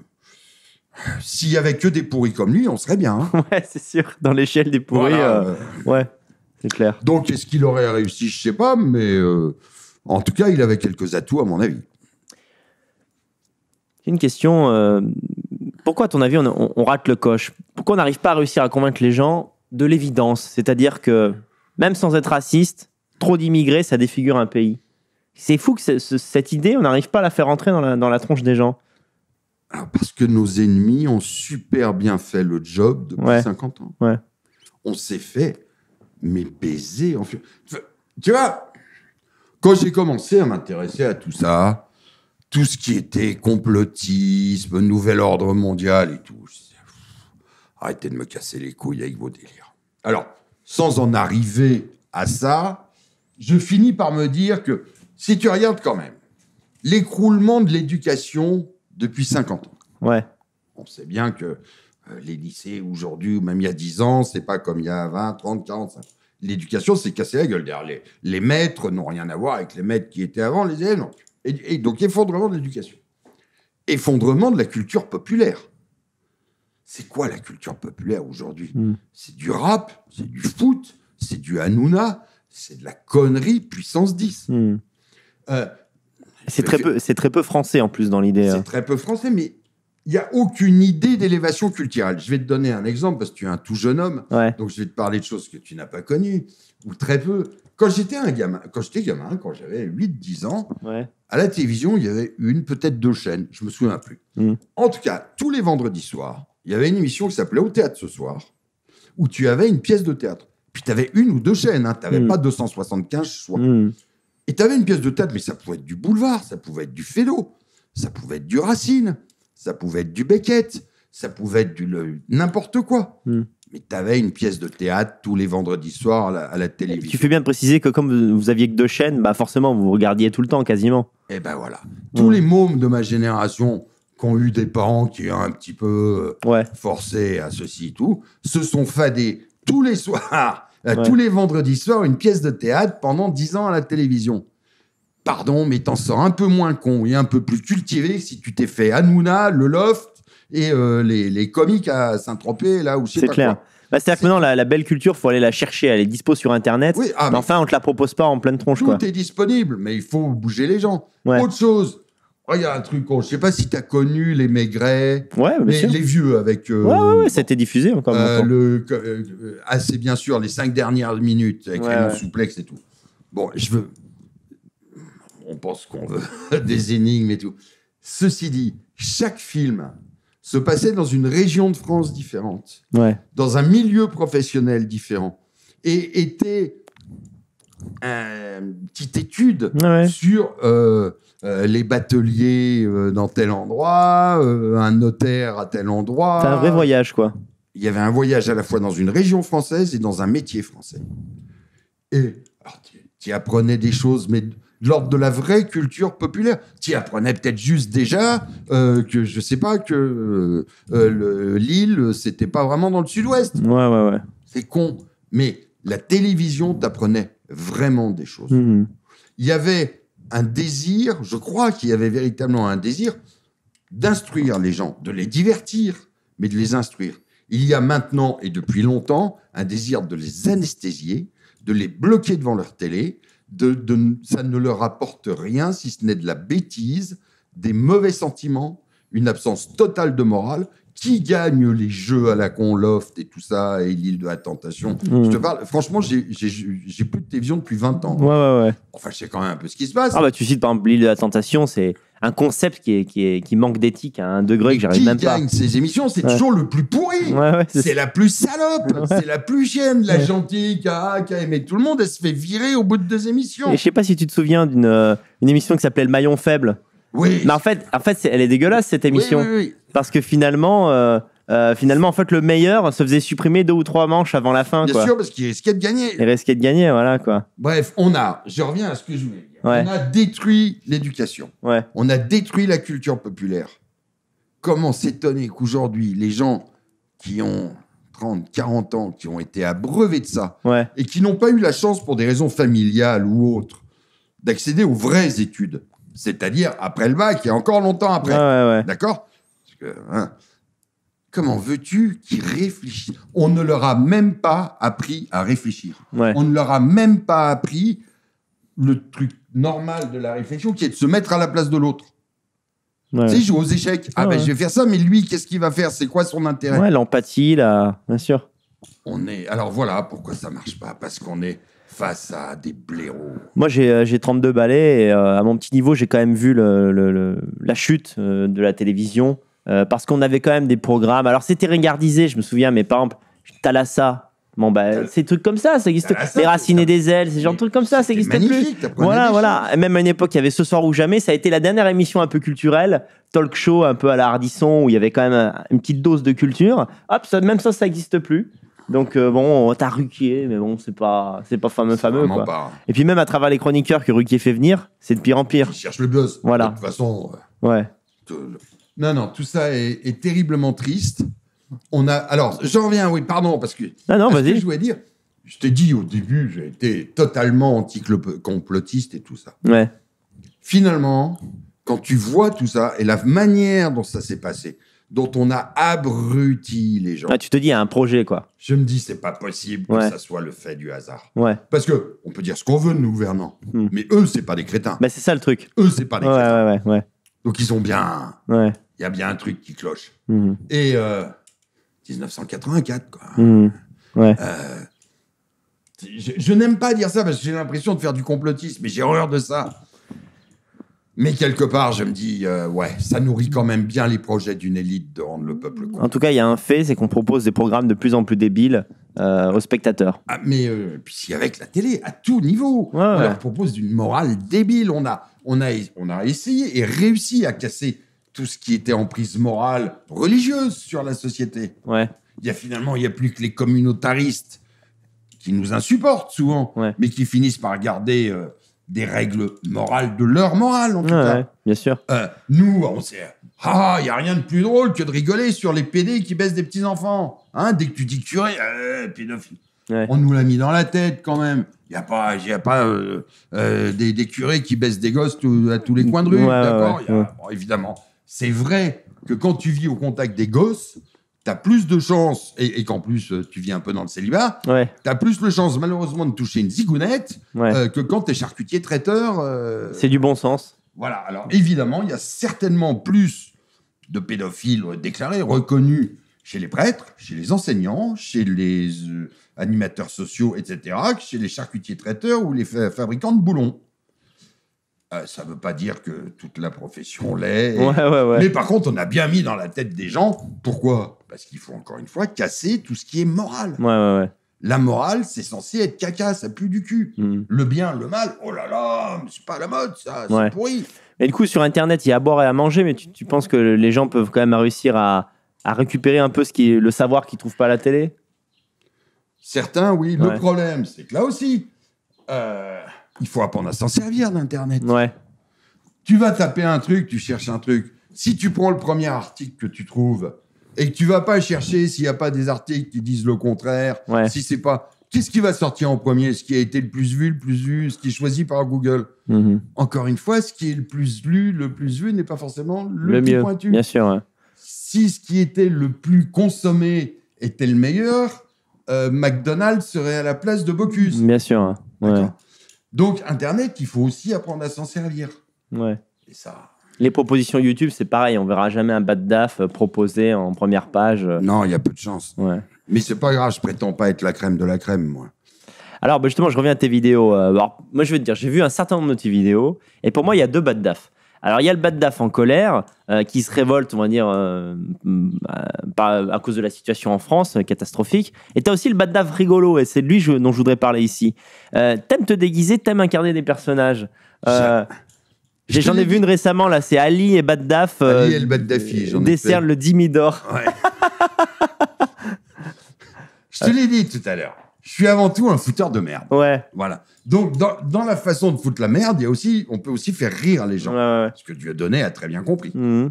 s'il y avait que des pourris comme lui, on serait bien. Hein. [laughs] ouais, c'est sûr. Dans l'échelle des pourris, euh, ouais, c'est clair. Donc, est-ce qu'il aurait réussi Je sais pas, mais en tout cas, il avait quelques atouts, à mon avis. Une question. Pourquoi, à ton avis, on rate le coche Pourquoi on n'arrive pas à réussir à convaincre les gens de l'évidence C'est-à-dire que, même sans être raciste, trop d'immigrés, ça défigure un pays. C'est fou que cette idée, on n'arrive pas à la faire entrer dans la, dans la tronche des gens. Ah, parce que nos ennemis ont super bien fait le job depuis 50 ans. On s'est fait, mais baiser. Tu vois, quand j'ai commencé à m'intéresser à tout ça, tout ce qui était complotisme, nouvel ordre mondial et tout, je arrêtez de me casser les couilles avec vos délires. Alors, sans en arriver à ça, je finis par me dire que si tu regardes quand même l'écroulement de l'éducation depuis 50 ans. Ouais. On sait bien que euh, les lycées aujourd'hui, ou même il y a 10 ans, c'est pas comme il y a 20, 30, 40. L'éducation s'est cassée la gueule. Les, les maîtres n'ont rien à voir avec les maîtres qui étaient avant, les élèves Et, donc effondrement de l'éducation. Effondrement de la culture populaire. C'est quoi la culture populaire aujourd'hui hmm. C'est du rap, c'est du foot, c'est du Hanouna, c'est de la connerie puissance 10. Hmm. Euh, c'est très, peu, très peu français en plus dans l'idée. C'est hein. très peu français, mais il n'y a aucune idée d'élévation culturelle. Je vais te donner un exemple parce que tu es un tout jeune homme, donc je vais te parler de choses que tu n'as pas connues, ou très peu. Quand j'étais un gamin, quand j'étais gamin, quand j'avais 8-10 ans, à la télévision, il y avait une, peut-être deux chaînes, je me souviens plus. Hmm. En tout cas, tous les vendredis soirs, il y avait une émission qui s'appelait Au théâtre ce soir, où tu avais une pièce de théâtre. Puis tu avais une ou deux chaînes, hein. tu n'avais mm. pas 275, choix. Mm. Et tu avais une pièce de théâtre, mais ça pouvait être du boulevard, ça pouvait être du Félo, ça pouvait être du Racine, ça pouvait être du Beckett, ça pouvait être du n'importe quoi. Mm. Mais tu avais une pièce de théâtre tous les vendredis soirs à la, télévision. tu fais bien de préciser que comme vous aviez que deux chaînes, bah forcément vous regardiez tout le temps quasiment. Et eh ben voilà. Tous les mômes de ma génération, qui ont eu des parents qui ont un petit peu euh, forcé à ceci et tout, se sont fadés tous les soirs, euh, tous les vendredis soirs, une pièce de théâtre pendant 10 ans à la télévision. Pardon, mais t'en sors un peu moins con et un peu plus cultivé si tu t'es fait Hanouna, le Loft et euh, les, les, comiques à Saint-Tropez, là où C'est clair. Bah, c'est-à-dire que maintenant, la, belle culture, faut aller la chercher. Elle est dispo sur Internet. Ah, mais enfin, on te la propose pas en pleine tronche. Tout est disponible, mais il faut bouger les gens. Autre chose, Oh, il y a un truc, oh, je ne sais pas si tu as connu les Maigret, les, vieux avec. Euh, ouais, ouais, c'était diffusé encore. Euh, le, euh, assez ah, bien sûr, les cinq dernières minutes avec ouais, souplex et tout. Bon, je veux. On pense qu'on veut [laughs] des énigmes et tout. Ceci dit, chaque film se passait dans une région de France différente, dans un milieu professionnel différent, et était une petite étude ah sur euh, euh, les bateliers euh, dans tel endroit, un notaire à tel endroit. C'est un vrai voyage, quoi. Il y avait un voyage à la fois dans une région française et dans un métier français. Et tu apprenais des choses, mais de l'ordre de la vraie culture populaire. Tu apprenais peut-être juste déjà que, je sais pas, que l'île, c'était pas vraiment dans le sud-ouest. Ouais, ouais, ouais. C'est con. Mais la télévision t'apprenait vraiment des choses. Mhm. Il y avait un désir, je crois qu'il y avait véritablement un désir d'instruire les gens, de les divertir, mais de les instruire. Il y a maintenant et depuis longtemps un désir de les anesthésier, de les bloquer devant leur télé. ça ne leur apporte rien si ce n'est de la bêtise, des mauvais sentiments, une absence totale de morale qui gagne les jeux à la Conloft et tout ça, et l'île de la tentation. Hmm. Je te parle, franchement, j'ai plus de télévision depuis 20 ans. Ouais, ouais, ouais. Enfin, je sais quand même un peu ce qui se passe. Ah, bah, tu cites par exemple l'île de la tentation, c'est un concept qui, est, qui, est, qui manque d'éthique à un degré que j'arrive même pas. Qui gagne ces émissions C'est toujours le plus pourri. Ouais, ouais, c'est la plus salope. C'est la plus gêne, La gentille qui a, qui aimé tout le monde, elle se fait virer au bout de deux émissions. Et je sais pas si tu te souviens d'une euh, une émission qui s'appelait Le Maillon Faible. Mais en fait, en fait, elle est dégueulasse cette émission parce que finalement. Euh, euh, finalement, en fait, le meilleur se faisait supprimer deux ou trois manches avant la fin. Bien sûr, parce qu'il risquait de gagner. Il risquait de gagner, voilà quoi. Bref, on a, je reviens à ce que je voulais dire. On a détruit l'éducation. On a détruit la culture populaire. Comment s'étonner qu'aujourd'hui, les gens qui ont 30, 40 ans, qui ont été abreuvés de ça, et qui n'ont pas eu la chance pour des raisons familiales ou autres d'accéder aux vraies études, c'est-à-dire après le bac, il y a encore longtemps après. D'accord hein, Comment veux-tu qu'ils réfléchissent On ne leur a même pas appris à réfléchir. On ne leur a même pas appris le truc normal de la réflexion qui est de se mettre à la place de l'autre. Tu sais, joue aux échecs. Ah, ben je vais faire ça, mais lui, qu'est-ce qu'il va faire C'est quoi son intérêt l'empathie, là, bien sûr. On est. Alors voilà pourquoi ça marche pas. Parce qu'on est face à des blaireaux. Moi, j'ai 32 euh, balais et euh, à mon petit niveau, j'ai quand même vu le, la chute euh, de la télévision parce qu'on avait quand même des programmes. Alors, c'était ringardisé, je me souviens, mais par exemple, Talassa. Bon, bah, ces trucs comme ça, ça existe. plus. les racines et des ailes, ces gens de trucs comme ça, ça existe plus. Voilà, voilà. même à une époque, il y avait ce soir ou jamais, ça a été la dernière émission un peu culturelle, talk show un peu à la Hardisson, où il y avait quand même une petite dose de culture. Hop, ça, même ça, ça n'existe plus. Donc euh, bon, t'as Ruquier, mais bon, c'est pas, fameux, fameux quoi. Et puis même à travers les chroniqueurs que Ruquier fait venir, c'est de pire en pire. Il cherche le buzz. Voilà. De toute façon. Euh, ouais. Non, non, tout ça est, terriblement triste. On a, alors, j'en viens. oui, pardon, parce que. Ah non, vas-y. Je voulais dire, je t'ai dit au début, j'ai été totalement anti-complotiste et tout ça. Ouais. Finalement, quand tu vois tout ça et la manière dont ça s'est passé, dont on a abruti les gens. Ah, tu te dis, il y a un projet, quoi. Je me dis, c'est pas possible que ça soit le fait du hasard. Ouais. Parce que on peut dire ce qu'on veut de nos gouvernants, hmm. mais eux, c'est pas des crétins. Mais bah, c'est ça le truc. Eux, c'est pas des crétins. Ouais, ouais, ouais. Donc ils ont bien. Ouais. Il y a bien un truc qui cloche. Hmm. Et 1984, euh, quoi. Hmm. Ouais. Euh, je, je n'aime pas dire ça parce que j'ai l'impression de faire du complotisme, mais j'ai horreur de ça. Mais quelque part, je me dis, euh, ouais, ça nourrit quand même bien les projets d'une élite de rendre le peuple con. En tout cas, il y a un fait, c'est qu'on propose des programmes de plus en plus débiles euh, aux spectateurs. Ah, mais euh, puis avec la télé, à tout niveau, on leur propose d'une morale débile. On a, on, a, on a essayé et réussi à casser tout ce qui était en prise morale religieuse sur la société. Ouais. Il y a finalement, il n'y a plus que les communautaristes qui nous insupportent souvent, mais qui finissent par garder euh, des règles morales, de leur morale en tout cas. bien sûr. Euh, nous, on sait, ah, il ah, y a rien de plus drôle que de rigoler sur les PD qui baissent des petits enfants. Hein, dès que tu dis curé, euh, On nous l'a mis dans la tête quand même. Il n'y a pas, y a pas euh, des, curés qui baissent des gosses à tous les coins de rue. Évidemment, c'est vrai que quand tu vis au contact des gosses, t'as plus de chances, et, qu'en plus euh, tu viens un peu dans le célibat, t'as plus de chances malheureusement de toucher une zigounette euh, que quand t'es charcutier traiteur. Euh, C'est du bon sens. Voilà, alors évidemment, il y a certainement plus de pédophiles déclarés, reconnus chez les prêtres, chez les enseignants, chez les animateurs sociaux, etc., que chez les charcutiers traiteurs ou les fabricants de boulons. Ah, ça ne veut pas dire que toute la profession l'est. Mais par contre, on a bien mis dans la tête des gens. Pourquoi Parce qu'il faut encore une fois casser tout ce qui est moral. La morale, c'est censé être caca, ça pue du cul. Mm. Le bien, le mal, oh là là, c'est pas la mode, ça, c'est pourri. Mais du coup, sur Internet, il y a à boire et à manger, mais tu, penses que les gens peuvent quand même réussir à, récupérer un peu ce qui est le savoir qu'ils trouvent pas à la télé Certains, oui. Le problème, c'est que là aussi, euh, il faut apprendre à s'en servir d'Internet. Ouais. Tu vas taper un truc, tu cherches un truc. Si tu prends le premier article que tu trouves et que tu vas pas chercher s'il n'y a pas des articles qui disent le contraire, si c'est pas. Qu'est-ce qui va sortir en premier Ce qui a été le plus vu, le plus vu, ce qui est choisi par Google. Mhm. Encore une fois, ce qui est le plus lu, le plus vu n'est pas forcément le, mieux. pointu. Bien sûr. Si ce qui était le plus consommé était le meilleur, euh, McDonald's serait à la place de Bocuse. Bien sûr. Ouais. Donc, Internet, il faut aussi apprendre à s'en servir. Ouais. Et ça. Les propositions YouTube, c'est pareil. On verra jamais un bat DAF euh, proposé en première page. Euh. Non, il y a peu de chance. Ouais. Mais c'est pas grave, je prétends pas être la crème de la crème, moi. Alors, bah, justement, je reviens à tes vidéos. Euh, alors, moi, je veux te dire, j'ai vu un certain nombre de tes vidéos. Et pour moi, il y a deux bas DAF. Alors il y a le Baddaf en colère euh, qui se révolte, on va dire, euh, euh, à, cause de la situation en France catastrophique. Et t'as aussi le Baddaf rigolo et c'est lui dont je voudrais parler ici. t'aimes te déguiser, t'aimes incarner des personnages. J'en ai, vu une récemment, là, c'est Ali et Baddaf. Ali et le Baddafi, j'en Décerne le Dimidor. [laughs] je te l'ai dit tout à l'heure je suis avant tout un fouteur de merde. Ouais. Voilà. Donc, dans, dans la façon de foutre la merde, il y a aussi, on peut aussi faire rire les gens. Ce que Dieu donné a très bien compris. Mhm.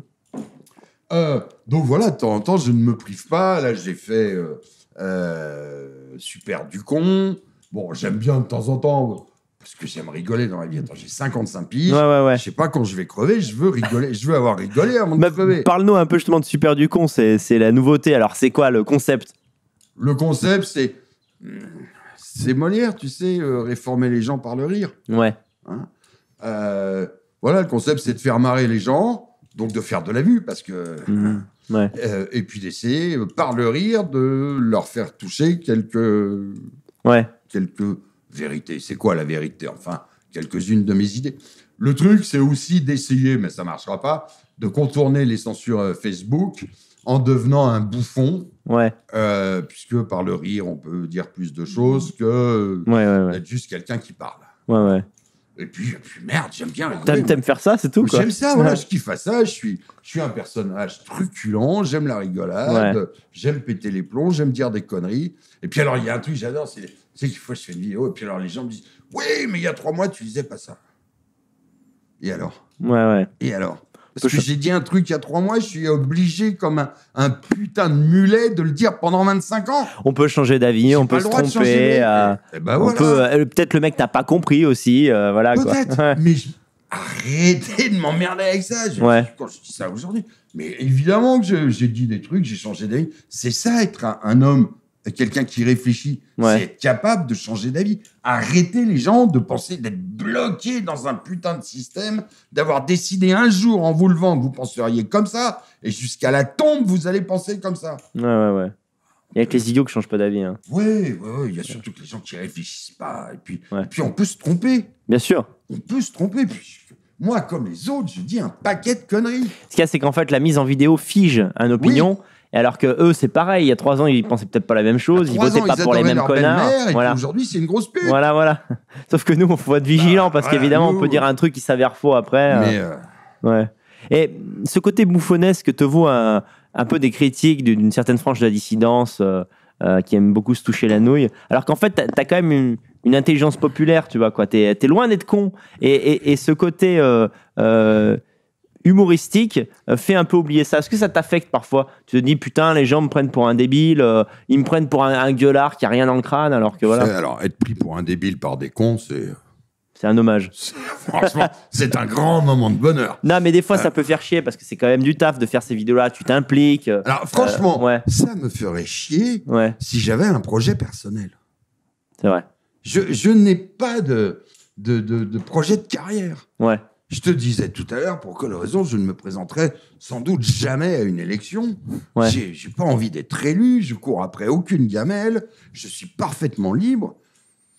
Euh, donc voilà, de temps en temps, je ne me prive pas. Là, j'ai fait euh, euh, Super du con. Bon, j'aime bien de temps en temps, parce que j'aime rigoler dans la vie. Attends, j'ai 55 piges. Ouais, ouais, ouais. Je sais pas quand je vais crever, je veux rigoler, je veux avoir rigolé avant de bah, crever. Parle-nous un peu justement de Super du con, c'est la nouveauté. Alors, c'est quoi le concept Le concept, c'est c'est Molière, tu sais, euh, réformer les gens par le rire. Ouais. Hein euh, voilà, le concept, c'est de faire marrer les gens, donc de faire de la vue, parce que. Mmh. Euh, et puis d'essayer, par le rire, de leur faire toucher quelques. Ouais. Quelques vérités. C'est quoi la vérité Enfin, quelques-unes de mes idées. Le truc, c'est aussi d'essayer, mais ça ne marchera pas, de contourner les censures Facebook en devenant un bouffon. Ouais. Euh, puisque par le rire, on peut dire plus de choses que euh, ouais, juste quelqu'un qui parle. Ouais, ouais. Et puis, merde, j'aime bien. T'aimes, t'aimes faire ça, c'est tout J'aime ça, voilà, je kiffe à ça. Je suis, je suis un personnage truculent, j'aime la rigolade, j'aime péter les plombs, j'aime dire des conneries. Et puis alors, il y a un truc que j'adore, c'est, qu'il faut que je fasse une vidéo, et puis alors les gens me disent Oui, mais il y a trois mois, tu disais pas ça. Et alors Ouais, ouais. Et alors parce que j'ai dit un truc il y a trois mois, je suis obligé comme un, putain de mulet de le dire pendant 25 ans. On peut changer d'avis, on peut se tromper. peut, peut-être le mec t'a pas compris aussi, euh, voilà. Peut-être. mais arrêtez de m'emmerder avec ça. Je... Quand je dis ça aujourd'hui, mais évidemment que j'ai dit des trucs, j'ai changé d'avis. C'est ça être un, un homme quelqu'un qui réfléchit, c'est être capable de changer d'avis. Arrêter les gens de penser d'être bloqués dans un putain de système, d'avoir décidé un jour en vous levant que vous penseriez comme ça, et jusqu'à la tombe, vous allez penser comme ça. Ouais, ouais, ouais. Il y a que les idiots qui ne changent pas d'avis. Hein. Oui, ouais, ouais, il y a surtout que les gens qui ne réfléchissent pas. Et puis, puis on peut se tromper. Bien sûr. On peut se tromper. Puis moi, comme les autres, je dis un paquet de conneries. Ce qu'il y a, c'est qu'en fait, la mise en vidéo fige un opinion. Et alors que eux, c'est pareil. Il y a trois ans, ils pensaient peut-être pas la même chose. Ils votaient pas pour les mêmes connards. Voilà. Aujourd'hui, c'est une grosse pute. Voilà, voilà. [laughs] Sauf que nous, on faut être vigilant parce qu'évidemment, on peut dire un truc qui s'avère faux après. Euh, euh, ouais. Et ce côté bouffonnesque te vaut un, peu des critiques d'une certaine frange de la dissidence euh, qui aime beaucoup se toucher la nouille. Alors qu'en fait, t'as as quand même une, intelligence populaire, tu vois, quoi. T'es es loin d'être con. Et, ce côté humoristique euh, fait un peu oublier ça Est-ce que ça t'affecte parfois Tu te dis putain, les gens me prennent pour un débile, euh, ils me prennent pour un, gueulard qui a rien dans le crâne, alors que voilà. Alors être pris pour un débile par des cons, c'est. C'est un hommage. [laughs] Franchement, c'est un grand moment de bonheur. Non, mais des fois, euh. ça peut faire chier parce que c'est quand même du taf de faire ces vidéos-là. Tu t'impliques. alors, franchement, ouais. ça me ferait chier si j'avais un projet personnel. C'est vrai. Je, n'ai pas de, de projet de carrière. Ouais. Je te disais tout à l'heure pour quelle raison je ne me présenterai sans doute jamais à une élection. Je J'ai, pas envie d'être élu, je cours après aucune gamelle, je suis parfaitement libre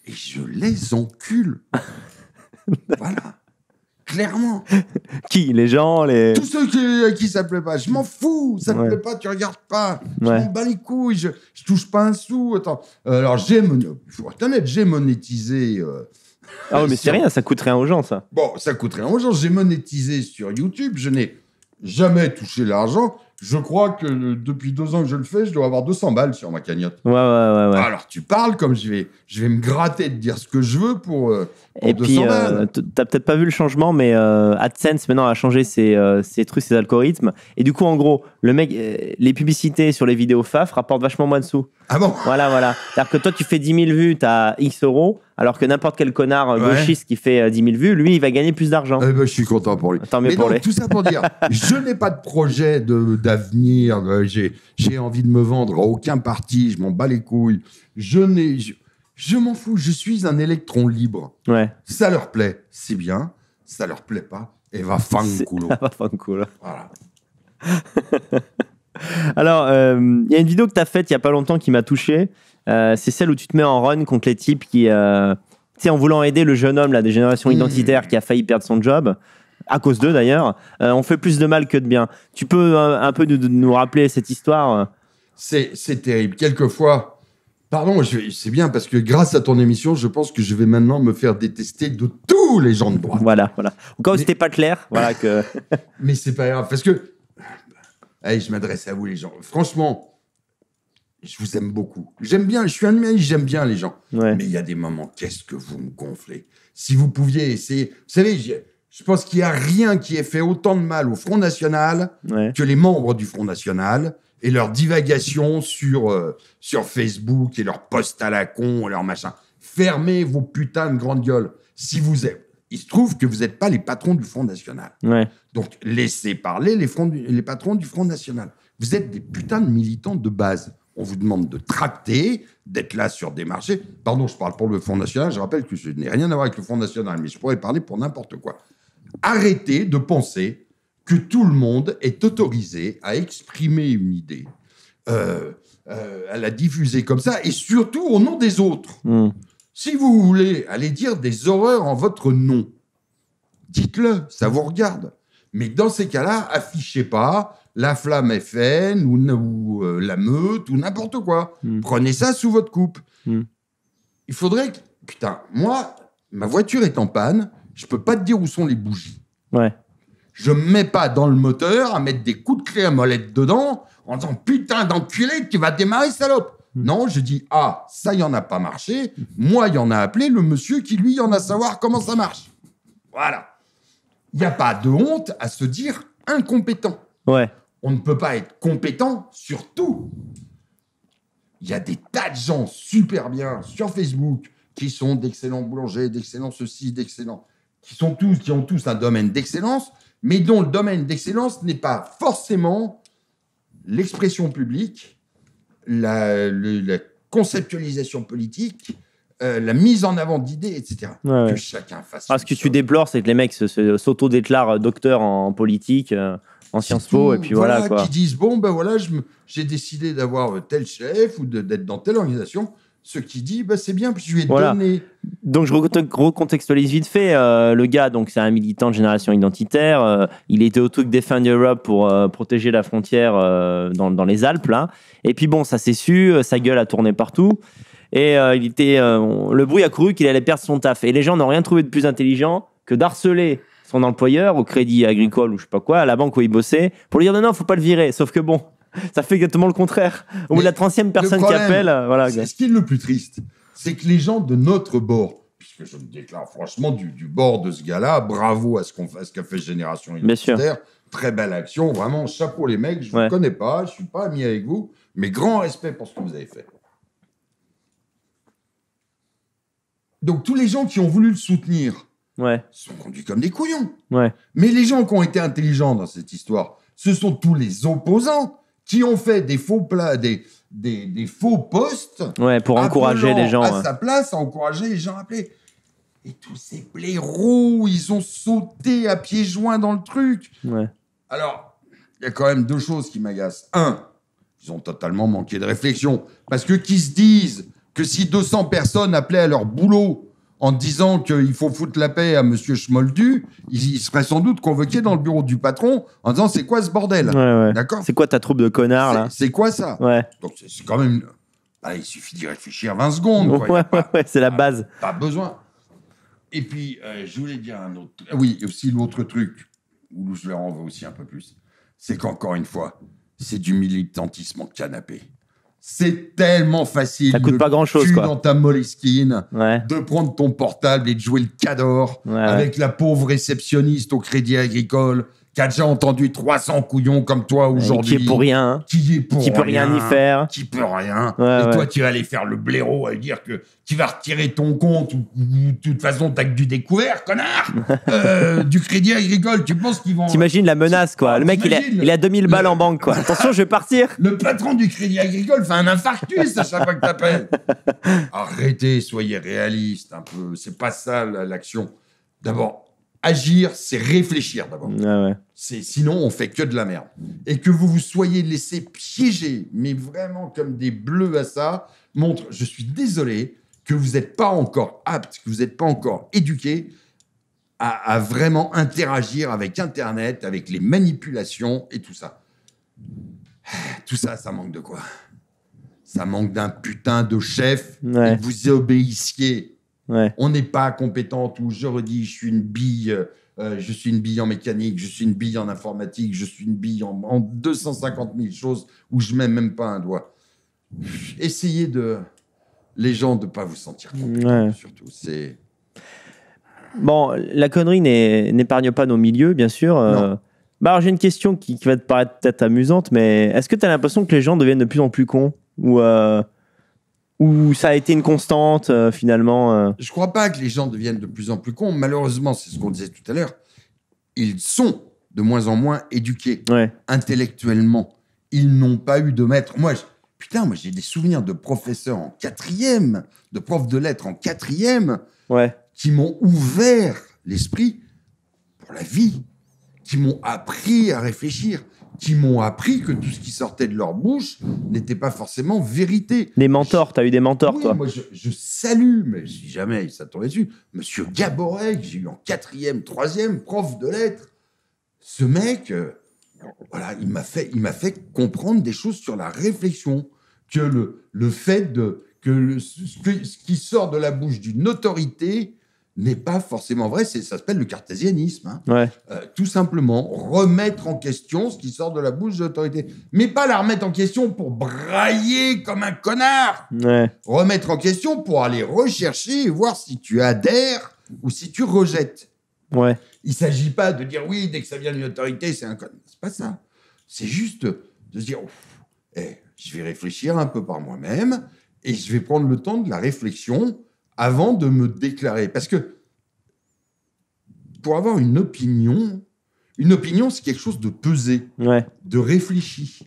et je les encule. [laughs] voilà. Clairement. Qui Les gens les... Tous ceux qui, à qui ça plaît pas. Je m'en fous. Ça ne plaît pas, tu regardes pas. Je m'en bats les couilles. Je, je, touche pas un sou. Attends. Euh, alors, j'ai, mon... Faut être honnête, j'ai monétisé euh, ah mais c'est rien, ça coûte rien aux gens, ça. Bon, ça coûte rien aux gens. J'ai monétisé sur YouTube, je n'ai jamais touché l'argent. Je crois que euh, depuis deux ans que je le fais, je dois avoir 200 balles sur ma cagnotte. Ouais, ouais, ouais. Alors tu parles comme je vais, je vais me gratter de dire ce que je veux pour. Euh, Et puis, euh, t'as peut-être pas vu le changement, mais AdSense maintenant a changé ses, trucs, ses algorithmes. Et du coup, en gros, le mec, les publicités sur les vidéos FAF rapportent vachement moins de sous. Ah bon Voilà, voilà. cest que toi, tu fais 10 000 vues, t'as X euros alors que n'importe quel connard euh, gauchiste qui fait 10 euh, 000 vues, lui, il va gagner plus d'argent. Eh ben, je suis content pour lui. mais pour tout ça pour dire, [laughs] je n'ai pas de projet d'avenir, euh, j'ai envie de me vendre à aucun parti, je m'en bats les couilles. Je n'ai... Je, m'en fous, je suis un électron libre. Ouais. Ça leur plaît, c'est bien. Ça leur plaît pas, et va Ça Va Voilà. [laughs] Alors, il y a une vidéo que tu as faite il y a pas longtemps qui m'a touché. Euh, c'est celle où tu te mets en run contre les types qui, euh, tu sais, en voulant aider le jeune homme là, des générations hmm. identitaires qui a failli perdre son job, à cause d'eux d'ailleurs, euh, on fait plus de mal que de bien. Tu peux un, peu nous, rappeler cette histoire C'est terrible. Quelquefois, pardon, c'est bien parce que grâce à ton émission, je pense que je vais maintenant me faire détester de tous les gens de droite. Voilà, voilà. Encore c'était pas clair, voilà que. [laughs] mais c'est pas grave parce que, allez, je m'adresse à vous les gens. Franchement, je vous aime beaucoup. J'aime bien, je suis un humain. j'aime bien les gens. Mais il y a des moments, qu'est-ce que vous me gonflez Si vous pouviez essayer. Vous savez, je, pense qu'il n'y a rien qui ait fait autant de mal au Front National que les membres du Front National et leur divagation sur, euh, sur Facebook et leurs posts à la con, leur machin. Fermez vos putains de grandes gueules. Si vous êtes. Il se trouve que vous n'êtes pas les patrons du Front National. Donc laissez parler les, les patrons du Front National. Vous êtes des putains de militants de base on vous demande de tracter, d'être là sur des marchés. Pardon, je parle pour le Fonds National, je rappelle que je n'ai rien à voir avec le Fonds National, mais je pourrais parler pour n'importe quoi. Arrêtez de penser que tout le monde est autorisé à exprimer une idée, euh, euh, à la diffuser comme ça, et surtout au nom des autres. Hmm. Si vous voulez aller dire des horreurs en votre nom, dites-le, ça vous regarde. Mais dans ces cas-là, affichez pas, la flamme FN ou, ou la meute ou n'importe quoi. Hmm. Prenez ça sous votre coupe. Hmm. Il faudrait que... Putain, moi, ma voiture est en panne, je peux pas te dire où sont les bougies. Ouais. Je me mets pas dans le moteur à mettre des coups de clé à molette dedans en disant putain d'enculé, tu vas démarrer salope. Hmm. Non, je dis ah, ça n'y en a pas marché, moi il y en a appelé le monsieur qui lui en a savoir comment ça marche. Voilà. Il n'y a pas de honte à se dire incompétent. Ouais. On ne peut pas être compétent sur tout. Il y a des tas de gens super bien sur Facebook qui sont d'excellents boulangers, d'excellents ceci, d'excellents qui sont tous qui ont tous un domaine d'excellence, mais dont le domaine d'excellence n'est pas forcément l'expression publique, la, conceptualisation politique, euh, la mise en avant d'idées, etc. que chacun fasse. Ah, ce que tu déplores, c'est que les mecs s'auto-déclarent docteurs en politique. Euh, en Sciences et puis voilà, Qui disent bon ben voilà, j'ai décidé d'avoir euh, tel chef ou d'être dans telle organisation. Ce qui dit, ben c'est bien, puis je lui ai donné. Donc je recontextualise vite fait. Euh, le gars, donc c'est un militant de génération identitaire. Euh, il était au truc Defend Europe pour protéger la frontière dans, les Alpes, là. Et puis bon, ça s'est su, sa gueule a tourné partout. Et il était, le bruit a couru qu'il allait perdre son taf. Et les gens n'ont rien trouvé de plus intelligent que d'harceler son employeur, au crédit agricole ou je sais pas quoi, à la banque où il bossait, pour lui dire non, non, faut pas le virer. Sauf que bon, ça fait exactement le contraire. Ou la 30e personne qui appelle, euh, voilà. Ce qui est le plus triste, c'est que les gens de notre bord, puisque je me déclare franchement du, bord de ce gars-là, bravo à ce qu'on fait, qu'a fait Génération Très belle action, vraiment, chapeau les mecs, je ne vous connais pas, je ne suis pas ami avec vous, mais grand respect pour ce que vous avez fait. Donc tous les gens qui ont voulu le soutenir, sont conduits comme des couillons. Mais les gens qui ont été intelligents dans cette histoire, ce sont tous les opposants qui ont fait des faux plats, des, des, faux postes. Ouais, pour encourager les gens. À sa place, à encourager les gens à appeler. Et tous ces blaireaux, ils ont sauté à pieds joints dans le truc. Alors, il y a quand même deux choses qui m'agacent. Un, ils ont totalement manqué de réflexion. Parce que qui se disent que si 200 personnes appelaient à leur boulot en disant qu'il faut foutre la paix à M. Schmoldu, il, serait sans doute convoqué dans le bureau du patron en disant c'est quoi ce bordel D'accord C'est quoi ta troupe de connards là C'est quoi ça ouais. Donc c'est quand même. Bah, il suffit d'y réfléchir 20 secondes. c'est la base. Pas, besoin. Et puis, euh, je voulais dire un autre. Oui, aussi l'autre truc, où je leur en aussi un peu plus, c'est qu'encore une fois, c'est du militantisme en canapé. C'est tellement facile. Ça coûte pas grand chose. Quoi. dans ta moleskine, de prendre ton portable et de jouer le cador avec la pauvre réceptionniste au Crédit Agricole qui a déjà entendu 300 couillons comme toi aujourd'hui. Qui est pour rien. Qui est pour qui rien. peut rien y faire. Qui peut rien. et toi, tu vas aller faire le blaireau à dire que tu vas retirer ton compte ou, de toute façon, t'as que du découvert, connard [laughs] euh, Du crédit agricole, tu penses qu'ils vont. T'imagines la menace, quoi. Le mec, il a, il a 2000 balles en banque, quoi. Attention, je vais partir. Le patron du crédit agricole fait un infarctus à chaque fois que t'appelles. [laughs] Arrêtez, soyez réaliste un peu. C'est pas ça l'action. D'abord, agir, c'est réfléchir d'abord. Ah c'est sinon on fait que de la merde. Et que vous vous soyez laissé piéger, mais vraiment comme des bleus à ça, montre. Je suis désolé que vous n'êtes pas encore apte, que vous n'êtes pas encore éduqué à, vraiment interagir avec Internet, avec les manipulations et tout ça. Tout ça, ça manque de quoi Ça manque d'un putain de chef que vous obéissiez on n'est pas compétente ou je redis, je suis une bille, euh, je suis une bille en mécanique, je suis une bille en informatique, je suis une bille en, 250 000 choses où je mets même pas un doigt. Essayez de les gens de pas vous sentir compétent, surtout. C'est bon, la connerie n'épargne pas nos milieux, bien sûr. Euh. Bah, j'ai une question qui, va te paraître peut-être amusante, mais est-ce que tu as l'impression que les gens deviennent de plus en plus cons ou euh, ou ça a été une constante euh, finalement Je euh Je crois pas que les gens deviennent de plus en plus cons. Malheureusement, c'est ce qu'on disait tout à l'heure. Ils sont de moins en moins éduqués intellectuellement. Ils n'ont pas eu de maître. Moi, putain, moi j'ai des souvenirs de professeurs en quatrième, de profs de lettres en quatrième, qui m'ont ouvert l'esprit pour la vie, qui m'ont appris à réfléchir qui m'ont appris que tout ce qui sortait de leur bouche n'était pas forcément vérité. Des mentors, tu as eu des mentors, oui, toi Moi, je, salue, mais si jamais ça tombait dessus, Monsieur Gaboret, que j'ai eu en quatrième, troisième, prof de lettres. Ce mec, euh, voilà, il m'a fait, fait comprendre des choses sur la réflexion, que le, le fait de que, ce qui sort de la bouche d'une autorité n'est pas forcément vrai. Ça s'appelle le cartésianisme. Hein. Euh, tout simplement, remettre en question ce qui sort de la bouche de l'autorité. Mais pas la remettre en question pour brailler comme un connard. Remettre en question pour aller rechercher et voir si tu adhères ou si tu rejettes. Ouais. Il ne s'agit pas de dire oui, dès que ça vient d'une autorité, c'est un connard. C'est pas ça. C'est juste de se dire, eh, je vais réfléchir un peu par moi-même et je vais prendre le temps de la réflexion avant de me déclarer. Parce que pour avoir une opinion, une opinion, c'est quelque chose de pesé, de réfléchi.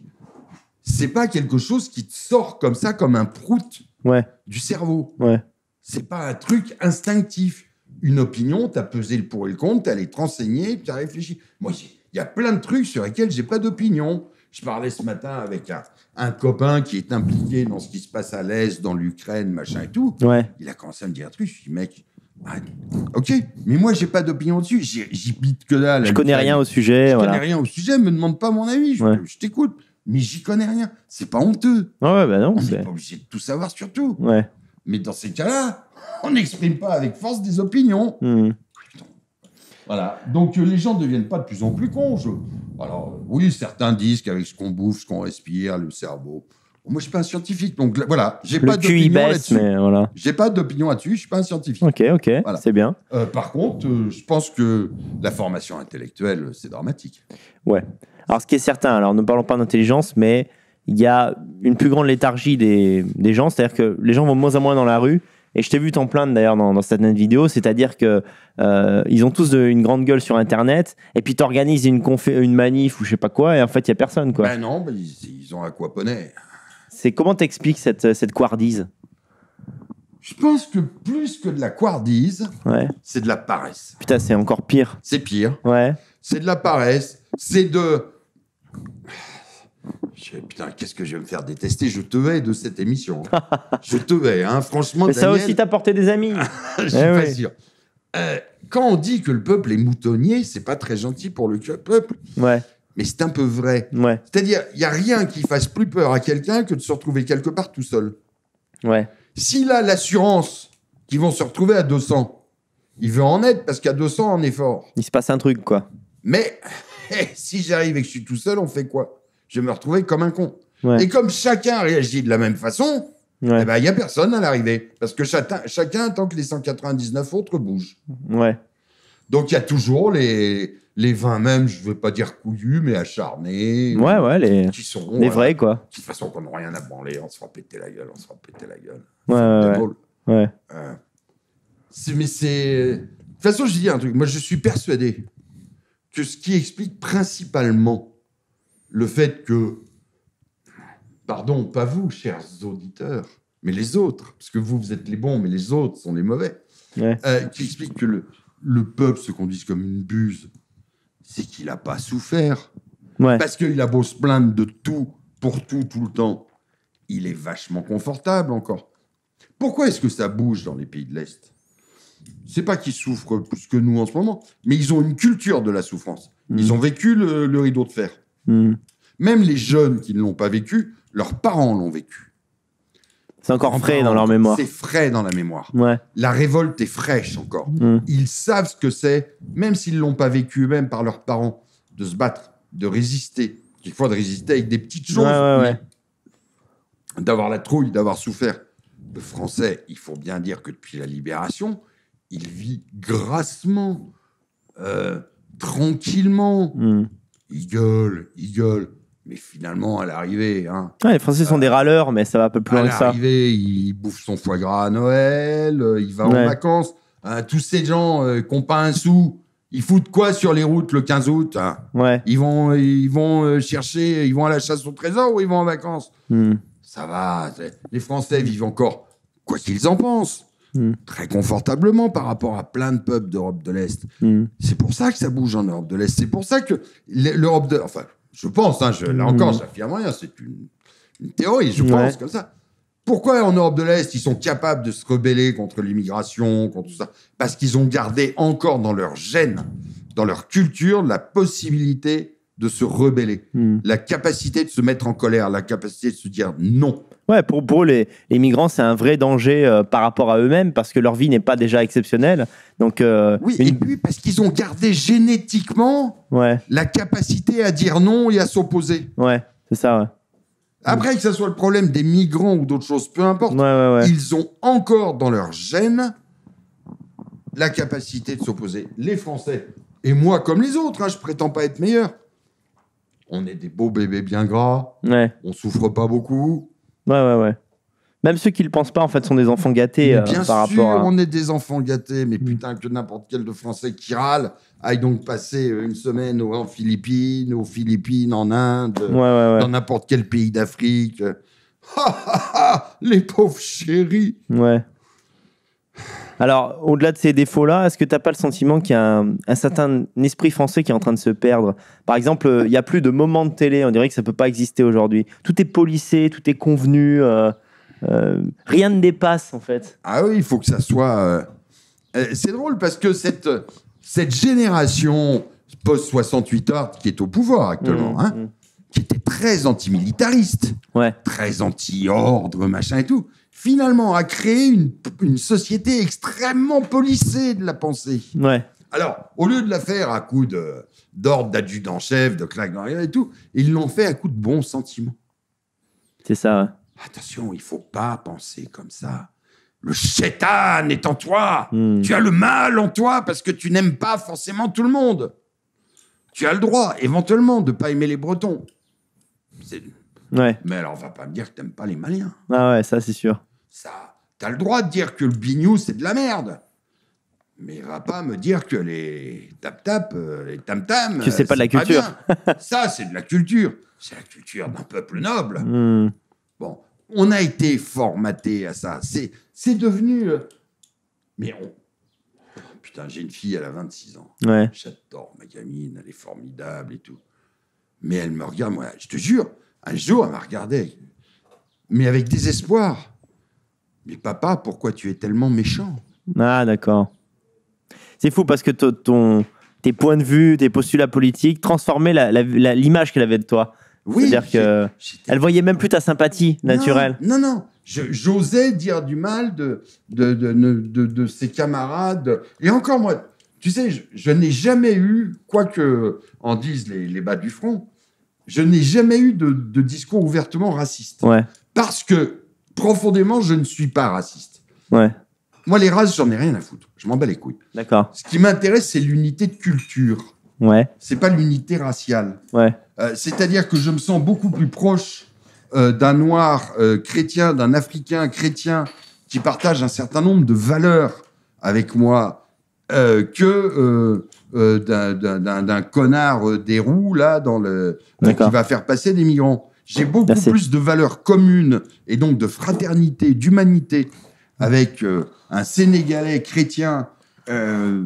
C'est pas quelque chose qui te sort comme ça, comme un prout du cerveau. Ouais. C'est pas un truc instinctif. Une opinion, tu as pesé le pour et le contre, tu as les renseigné, tu as réfléchi. Moi, il y a plein de trucs sur lesquels j'ai pas d'opinion. Je parlais ce matin avec un, copain qui est impliqué dans ce qui se passe à l'Est, dans l'Ukraine, machin et tout. Ouais. Il a commencé à me dire un truc. Je dit, mec, ah, ok, mais moi j'ai pas d'opinion dessus, j'y bite que là. Je connais rien au sujet. Je connais rien au sujet, me demande pas mon avis, je, t'écoute, mais j'y connais rien. C'est pas honteux. Ah bah non, on n'est pas obligé de tout savoir surtout. Ouais. Mais dans ces cas-là, [laughs] on n'exprime pas avec force des opinions. Hmm. Voilà. Donc euh, les gens ne deviennent pas de plus en plus cons. Alors euh, oui, certains disent qu'avec ce qu'on bouffe, ce qu'on respire, le cerveau. Moi, je suis pas un scientifique, donc voilà, j'ai pas d'opinion là-dessus. Voilà. J'ai pas d'opinion là-dessus. Je suis pas un scientifique. Ok, ok, c'est bien. Euh, par contre, je pense que la formation intellectuelle, c'est dramatique. Ouais. Alors, ce qui est certain, alors ne parlons pas d'intelligence, mais il y a une plus grande léthargie des, des gens. C'est-à-dire que les gens vont moins en moins dans la rue et je t'ai vu t'en plaindre d'ailleurs dans, cette certaines vidéos, c'est-à-dire que euh, ils ont tous une grande gueule sur Internet, et puis t'organises une, une manif ou je sais pas quoi, et en fait, il y a personne. Quoi. Ben non, ben, ils, ont un quoi C'est comment t'expliques cette, cette quardise Je pense que plus que de la quardise, ouais. c'est de la paresse. Putain, c'est encore pire. C'est pire. Ouais. C'est de la paresse. C'est de je putain, qu'est-ce que je vais me faire détester Je te hais de cette émission. Hein. [laughs] je te hais, hein. franchement. Mais ça aussi t'a des amis. [laughs] je eh suis pas sûr. Euh, quand on dit que le peuple est moutonnier, c'est pas très gentil pour le peuple. Ouais. Mais c'est un peu vrai. Ouais. C'est-à-dire, il y a rien qui fasse plus peur à quelqu'un que de se retrouver quelque part tout seul. Ouais. S'il a l'assurance qu'ils vont se retrouver à 200, il veut en être parce qu'à 200, on est fort. Il se passe un truc, quoi. Mais [laughs] eh, si j'arrive et que je suis tout seul, on fait quoi je me retrouvais comme un con. Et comme chacun réagit de la même façon, eh ben, il n'y a personne à l'arrivée. Parce que chacun, chacun que les 199 autres bougent. Ouais. Donc il y a toujours les, les 20 même, je ne vais pas dire couillus, mais acharnés. Ouais, ouais, les, qui sont, les vrais, quoi. De toute façon, qu'on n'a rien à branler, on se fera péter la gueule, on se fera péter la gueule. Ouais, ouais. mais c'est. De toute façon, je dis un truc. Moi, je suis persuadé que ce qui explique principalement le fait que, pardon, pas vous, chers auditeurs, mais les autres, parce que vous, vous êtes les bons, mais les autres sont les mauvais, euh, qui explique que le, le peuple se conduise comme une buse, c'est qu'il n'a pas souffert. Parce qu'il a beau se plaindre de tout, pour tout, tout le temps, il est vachement confortable encore. Pourquoi est-ce que ça bouge dans les pays de l'Est C'est pas qu'ils souffrent plus que nous en ce moment, mais ils ont une culture de la souffrance. Ils hmm. ont vécu le rideau de fer. Hmm. Même les jeunes qui ne l'ont pas vécu, leurs parents l'ont vécu. C'est encore frais dans leur mémoire. C'est frais dans la mémoire. Ouais. La révolte est fraîche encore. Hmm. Ils savent ce que c'est, même s'ils ne l'ont pas vécu eux-mêmes par leurs parents, de se battre, de résister. Quelquefois de résister avec des petites choses. D'avoir la trouille, d'avoir souffert. Le français, il faut bien dire que depuis la libération, il vit grassement, euh, tranquillement. Hmm ils gueulent, ils gueulent. Mais finalement, à l'arrivée. Hein, les Français sont des euh, râleurs, mais ça va un peu plus loin que ça. À l'arrivée, il bouffe son foie gras à Noël, euh, il va en vacances. Hein, tous ces gens euh, qui n'ont pas un sou, ils foutent quoi sur les routes le 15 août hein? Ils vont, ils vont chercher, ils vont à la chasse au trésor ou ils vont en vacances hmm. Ça va. Les Français vivent encore, quoi qu'ils en pensent. Hmm. très confortablement par rapport à plein de peuples d'Europe de l'Est. Hmm. C'est pour ça que ça bouge en Europe de l'Est. C'est pour ça que l'Europe de... Enfin, je pense, hein, là hmm. encore, j'affirme rien, c'est une, théorie, je pense, comme ça. Pourquoi en Europe de l'Est, ils sont capables de se rebeller contre l'immigration, contre tout ça Parce qu'ils ont gardé encore dans leur gène, dans leur culture, la possibilité de se rebeller, la capacité de se mettre en colère, la capacité de se dire non. Ouais, pour, pour les, migrants, c'est un vrai danger euh, par rapport à eux-mêmes parce que leur vie n'est pas déjà exceptionnelle. Donc, euh, oui, et puis parce qu'ils ont gardé génétiquement ouais. la capacité à dire non et à s'opposer. Ouais, c'est ça. Après, que ce soit le problème des migrants ou d'autres choses, peu importe, ils ont encore dans leur gène la capacité de s'opposer. Les Français, et moi comme les autres, hein, je prétends pas être meilleur. On est des beaux bébés bien gras, on souffre pas beaucoup, Ouais, ouais, ouais. Même ceux qui le pensent pas, en fait, sont des enfants gâtés euh, bien sûr, on est des enfants gâtés, mais mm. putain que n'importe quel de Français qui râle aille donc passer euh, une semaine aux, en Philippines, aux Philippines, en Inde, dans n'importe quel pays d'Afrique. [laughs] les pauvres chéris. Ouais. Alors, au-delà de ces défauts-là, est-ce que tu n'as pas le sentiment qu'il y a un, certain esprit français qui est en train de se perdre Par exemple, euh, il n'y a plus de moments de télé, on dirait que ça ne peut pas exister aujourd'hui. Tout est policé, tout est convenu, euh, euh, rien ne dépasse en fait. Ah oui, il faut que ça soit... C'est drôle parce que cette, cette génération post-68 heures qui est au pouvoir actuellement, mmh, hein, mmh. qui était très antimilitariste, ouais. très anti-ordre, machin et tout, finalement à créer une, société extrêmement polissée de la pensée. Ouais. Alors, au lieu de la faire à coup d'ordre d'adjudant-chef, de claque dans et tout, ils l'ont fait à coup de bons sentiments. C'est ça. Attention, il faut pas penser comme ça. Le chétan est en toi. Hmm. Tu as le mal en toi parce que tu n'aimes pas forcément tout le monde. Tu as le droit, éventuellement, de ne pas aimer les Bretons. Ouais. Mais alors, on va pas me dire que tu n'aimes pas les Maliens. Ah ouais, ça c'est sûr ça, t'as le droit de dire que le bignou, c'est de la merde. Mais va pas me dire que les tap-tap, euh, les tam-tam. Que c'est euh, pas de la culture. ça, c'est de la culture. C'est la culture d'un peuple noble. Hmm. Bon, on a été formaté à ça. C'est, devenu. Mais Putain, j'ai une fille, elle a 26 ans. J'adore ma gamine, elle est formidable et tout. Mais elle me regarde, moi, je te jure, un jour, elle m'a regardé, mais avec désespoir. Mais papa, pourquoi tu es tellement méchant Ah, d'accord. C'est fou parce que ton, tes points de vue, tes postulats politiques transformaient l'image qu'elle avait de toi. C'est-à-dire que elle voyait même plus ta sympathie naturelle. Non, non. J'osais dire du mal de de, ses camarades. Et encore moi, tu sais, je, n'ai jamais eu, quoi que en disent les, les bas du front, je n'ai jamais eu de, discours ouvertement raciste. Ouais. Parce que profondément, je ne suis pas raciste. Ouais. Moi, les races, j'en ai rien à foutre. Je m'en bats les couilles. D'accord. Ce qui m'intéresse, c'est l'unité de culture. Ouais. C'est pas l'unité raciale. Ouais. Euh, c'est-à-dire que je me sens beaucoup plus proche euh, d'un noir euh, chrétien, d'un africain chrétien qui partage un certain nombre de valeurs avec moi que d'un connard des roues là dans le qui va faire passer des migrants. J'ai beaucoup plus de valeurs communes et donc de fraternité, d'humanité avec euh, un Sénégalais chrétien. Euh,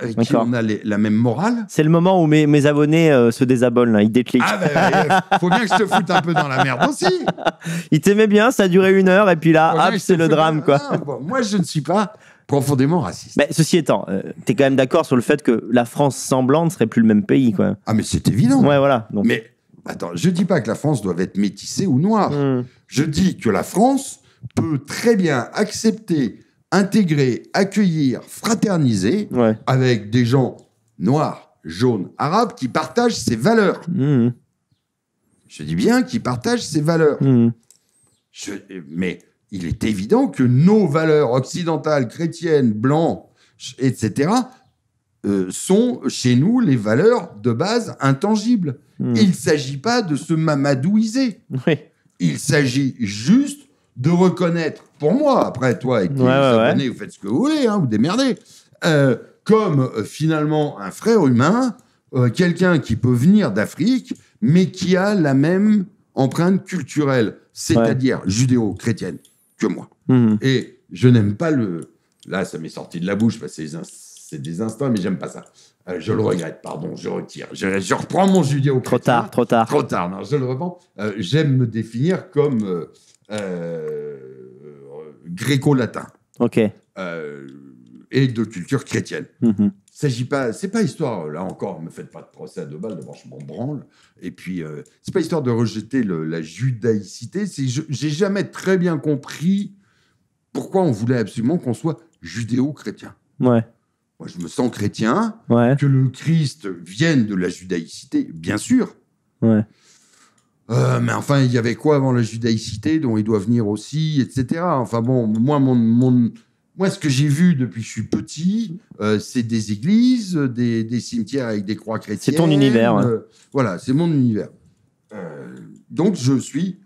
avec qui on a la même morale. C'est le moment où mes, mes abonnés euh, se désabonnent, hein, ils décliquent. Ah ben, ben, ben faut bien que je te foute un peu dans la merde aussi. [laughs] Il t'aimait bien, ça a duré une heure, et puis là, hop, c'est le drame, quoi. Ah, moi, je ne suis pas profondément raciste. Mais ceci étant, tu es quand même d'accord sur le fait que la France semblante serait plus le même pays, quoi. Ah, mais c'est évident. Ouais, voilà. Mais Attends, je dis pas que la France doit être métissée ou noire. Hmm. Je dis que la France peut très bien accepter, intégrer, accueillir, fraterniser avec des gens noirs, jaunes, arabes qui partagent ses valeurs. Hmm. Je dis bien qui partagent ses valeurs. Hmm. mais il est évident que nos valeurs occidentales, chrétiennes, blancs, etc., euh, sont chez nous les valeurs de base intangibles. Hmm. Il ne s'agit pas de se mamadouiser. Il s'agit juste de reconnaître, pour moi, après toi et vous faites ce que vous voulez, hein, vous démerdez, euh, comme euh, finalement un frère humain, quelqu'un qui peut venir d'Afrique, mais qui a la même empreinte culturelle, c'est-à-dire judéo-chrétienne, que moi. Hmm. Et je n'aime pas le... Là, ça m'est sorti de la bouche, parce que c'est c'est des instants, mais j'aime pas ça. Euh, je le regrette, pardon, je retire. Je, reprends mon judéo Trop tard, trop tard. Trop tard, non, je le reprends. Euh, j'aime me définir comme euh, gréco-latin. OK. et de culture chrétienne. mm S'agit pas, c'est pas histoire, là encore, me faites pas de procès à deux balles, d'abord je m'en branle. Et puis, c'est pas histoire de rejeter la judaïcité. C'est, je, j'ai jamais très bien compris pourquoi on voulait absolument qu'on soit judéo-chrétien. Ouais moi je me sens chrétien, que le Christ vienne de la judaïcité, bien sûr. Euh, mais enfin, il y avait quoi avant la judaïcité dont il doit venir aussi, etc. Enfin bon, moi, mon, moi ce que j'ai vu depuis que je suis petit, euh, c'est des églises, des, cimetières avec des croix chrétiennes. C'est ton univers. Euh, voilà, c'est mon univers. donc je suis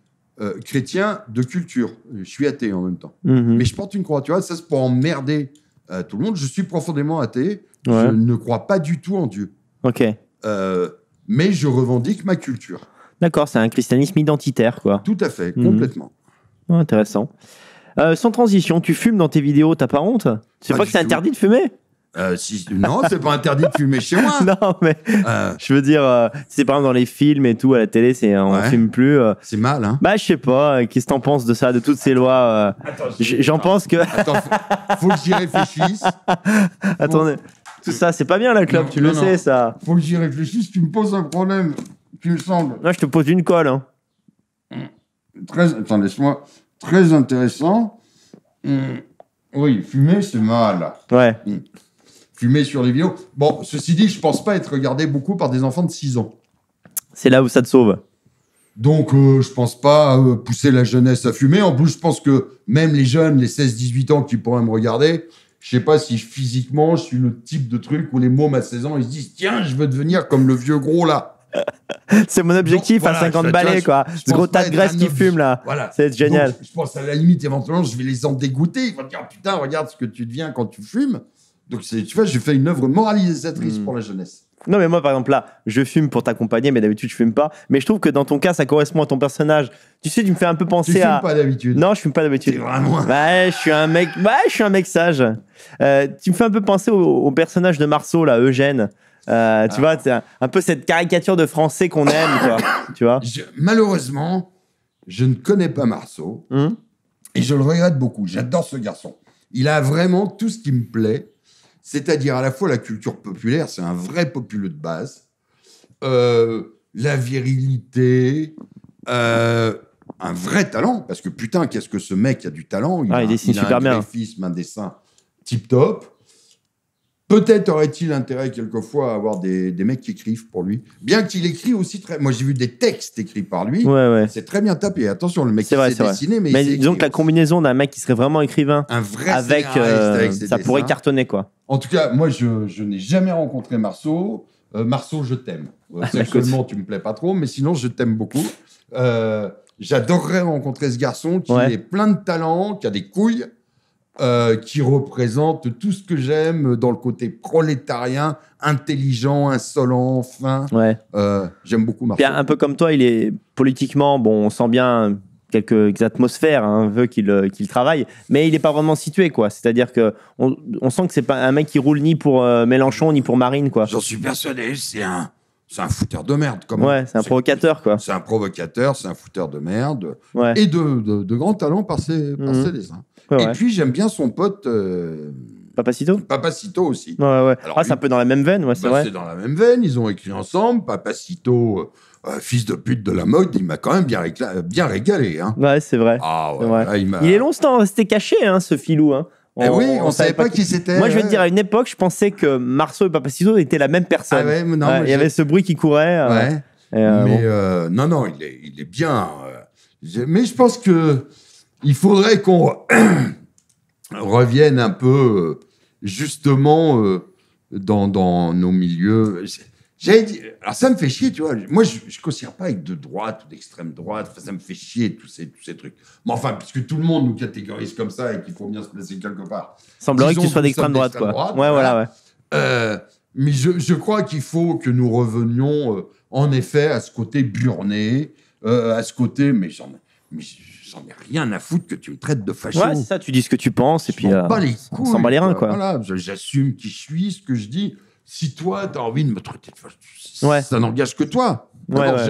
chrétien de culture. Je suis athée en même temps. Mm-hmm. Mais je porte une croix, tu vois, ça c'est pour emmerder tout le monde, je suis profondément athée. Je ne crois pas du tout en Dieu. Ok. Euh, mais je revendique ma culture. D'accord, c'est un christianisme identitaire, quoi. Tout à fait, mhm. complètement. intéressant. Euh, sans transition, tu fumes dans tes vidéos, t'as pas honte C'est pas que c'est interdit de fumer euh, non, c'est pas interdit de fumer chez moi. [laughs] Non, mais euh. je veux dire, c'est euh, par exemple dans les films et tout, à la télé, c'est on ouais. fume plus. c'est mal, hein. Bah, je sais pas. Qu'est-ce que t'en penses de ça, de toutes ces lois J'en pense que. Attends, faut, que j'y réfléchisse. [laughs] Attendez, tout ça, c'est pas bien la club. tu le sais, ça. Faut que j'y réfléchisse. Tu me poses un problème, tu me sembles. Là, je te pose une colle. Hein. Hum. Très, attends, laisse-moi. Très intéressant. Hum. Oui, fumer, c'est mal. Ouais. Hum fumer sur les vidéos. Bon, ceci dit, je pense pas être regardé beaucoup par des enfants de 6 ans. C'est là où ça te sauve. Donc, je euh, je pense pas euh, pousser la jeunesse à fumer. En plus, je pense que même les jeunes, les 16-18 ans qui pourraient me regarder, je sais pas si physiquement, je suis le type de truc où les mômes à 16 ans, ils se disent Tiens, je veux devenir comme le vieux gros là. [laughs] c'est mon objectif à 50 balais, quoi. Ce gros tas de graisse qui fume là. Voilà. C'est génial. je pense à la limite, éventuellement, je vais les en dégoûter. Ils vont dire Putain, regarde ce que tu deviens quand tu fumes. Donc, tu vois, j'ai fait une œuvre moralisatrice hmm. pour la jeunesse. Non, mais moi, par exemple, là, je fume pour t'accompagner, mais d'habitude, je fume pas. Mais je trouve que dans ton cas, ça correspond à ton personnage. Tu sais, tu me fais un peu penser à. Tu fume pas d'habitude. Non, je fume pas d'habitude. vraiment. Bah, je suis un mec. Bah, je suis un mec sage. Euh, tu me fais un peu penser au, personnage de Marceau, là, Eugène. Euh, tu ah. vois, c'est un, peu cette caricature de français qu'on aime, tu vois. malheureusement, je ne connais pas Marceau. Hmm. Et je le regrette beaucoup. J'adore ce garçon. Il a vraiment tout ce qui me plaît c'est-à-dire à la fois la culture populaire, c'est un vrai populeux de base, euh, la virilité, euh, un vrai talent, parce que putain, qu'est-ce que ce mec a du talent Il ah, a, un graphisme, un dessin tip top. Peut-être aurait-il intérêt quelquefois à avoir des, mecs qui écrivent pour lui. Bien qu'il écrit aussi très. Moi, j'ai vu des textes écrits par lui. Ouais, C'est très bien tapé. Attention, le mec qui s'est dessiné, mais, mais disons que la combinaison d'un mec qui serait vraiment écrivain, avec, euh, ça pourrait cartonner quoi. En tout cas, moi, je, n'ai jamais rencontré Marceau. Euh, Marceau, je t'aime. Euh, ah, seulement tu tu me plais pas trop, mais sinon, je t'aime beaucoup. J'adorerais rencontrer ce garçon qui est plein de talent, qui a des couilles. Euh, qui représente tout ce que j'aime dans le côté prolétarien, intelligent, insolent, fin. Euh, j'aime beaucoup Marceau. un peu comme toi, il est politiquement, bon, on sent bien quelques atmosphères, hein, un veut qu'il travaille, mais il n'est pas vraiment situé, quoi. C'est-à-dire que on, sent que c'est pas un mec qui roule ni pour euh, Mélenchon ni pour Marine, quoi. J'en suis persuadé, c'est un c'est un fouteur de merde. Comme ouais, c'est un provocateur, quoi. C'est un provocateur, c'est un fouteur de merde. Et de, de, de, grand talent par ses, mhm. dessins. et puis, j'aime bien son pote. Euh, Papacito Papacito aussi. Ouais, ouais. Alors, ah, c'est un peu dans la même veine, ouais, c'est bah, vrai. C'est dans la même veine, ils ont écrit ensemble. Papacito, euh, euh, fils de pute de la mode, il m'a quand même bien, bien régalé. Hein. Ouais, c'est vrai. Ah, ouais, il, est longtemps resté caché, hein, ce filou. Hein. Eh oui, on, ne savait, pas qui, c'était. Moi, je veux dire, à une époque, je pensais que Marceau et Papacito étaient la même personne. Ah il y avait ce bruit qui courait. Euh, euh, mais euh, non, non, il est, il est bien. mais je pense que il faudrait qu'on [clears throat] revienne un peu justement dans, dans, nos milieux dit, alors ça me fait chier, tu vois. Moi, je ne considère pas avec de droite ou d'extrême droite. Enfin, ça me fait chier, tous ces, tous ces trucs. Mais enfin, puisque tout le monde nous catégorise comme ça et qu'il faut bien se placer quelque part. Semblerait que tu sois d'extrême droite, quoi. ouais, voilà, ouais. Euh, mais je, je crois qu'il faut que nous revenions, euh, en effet, à ce côté burné, euh, à ce côté, mais j'en ai rien à foutre que tu me traites de facho. Ouais, c'est ça, tu dis ce que tu penses, et puis. on s'en les reins, quoi. quoi. Voilà, j'assume qui je suis, ce que je dis si toi, tu as envie de me traiter de facho, ça n'engage que toi.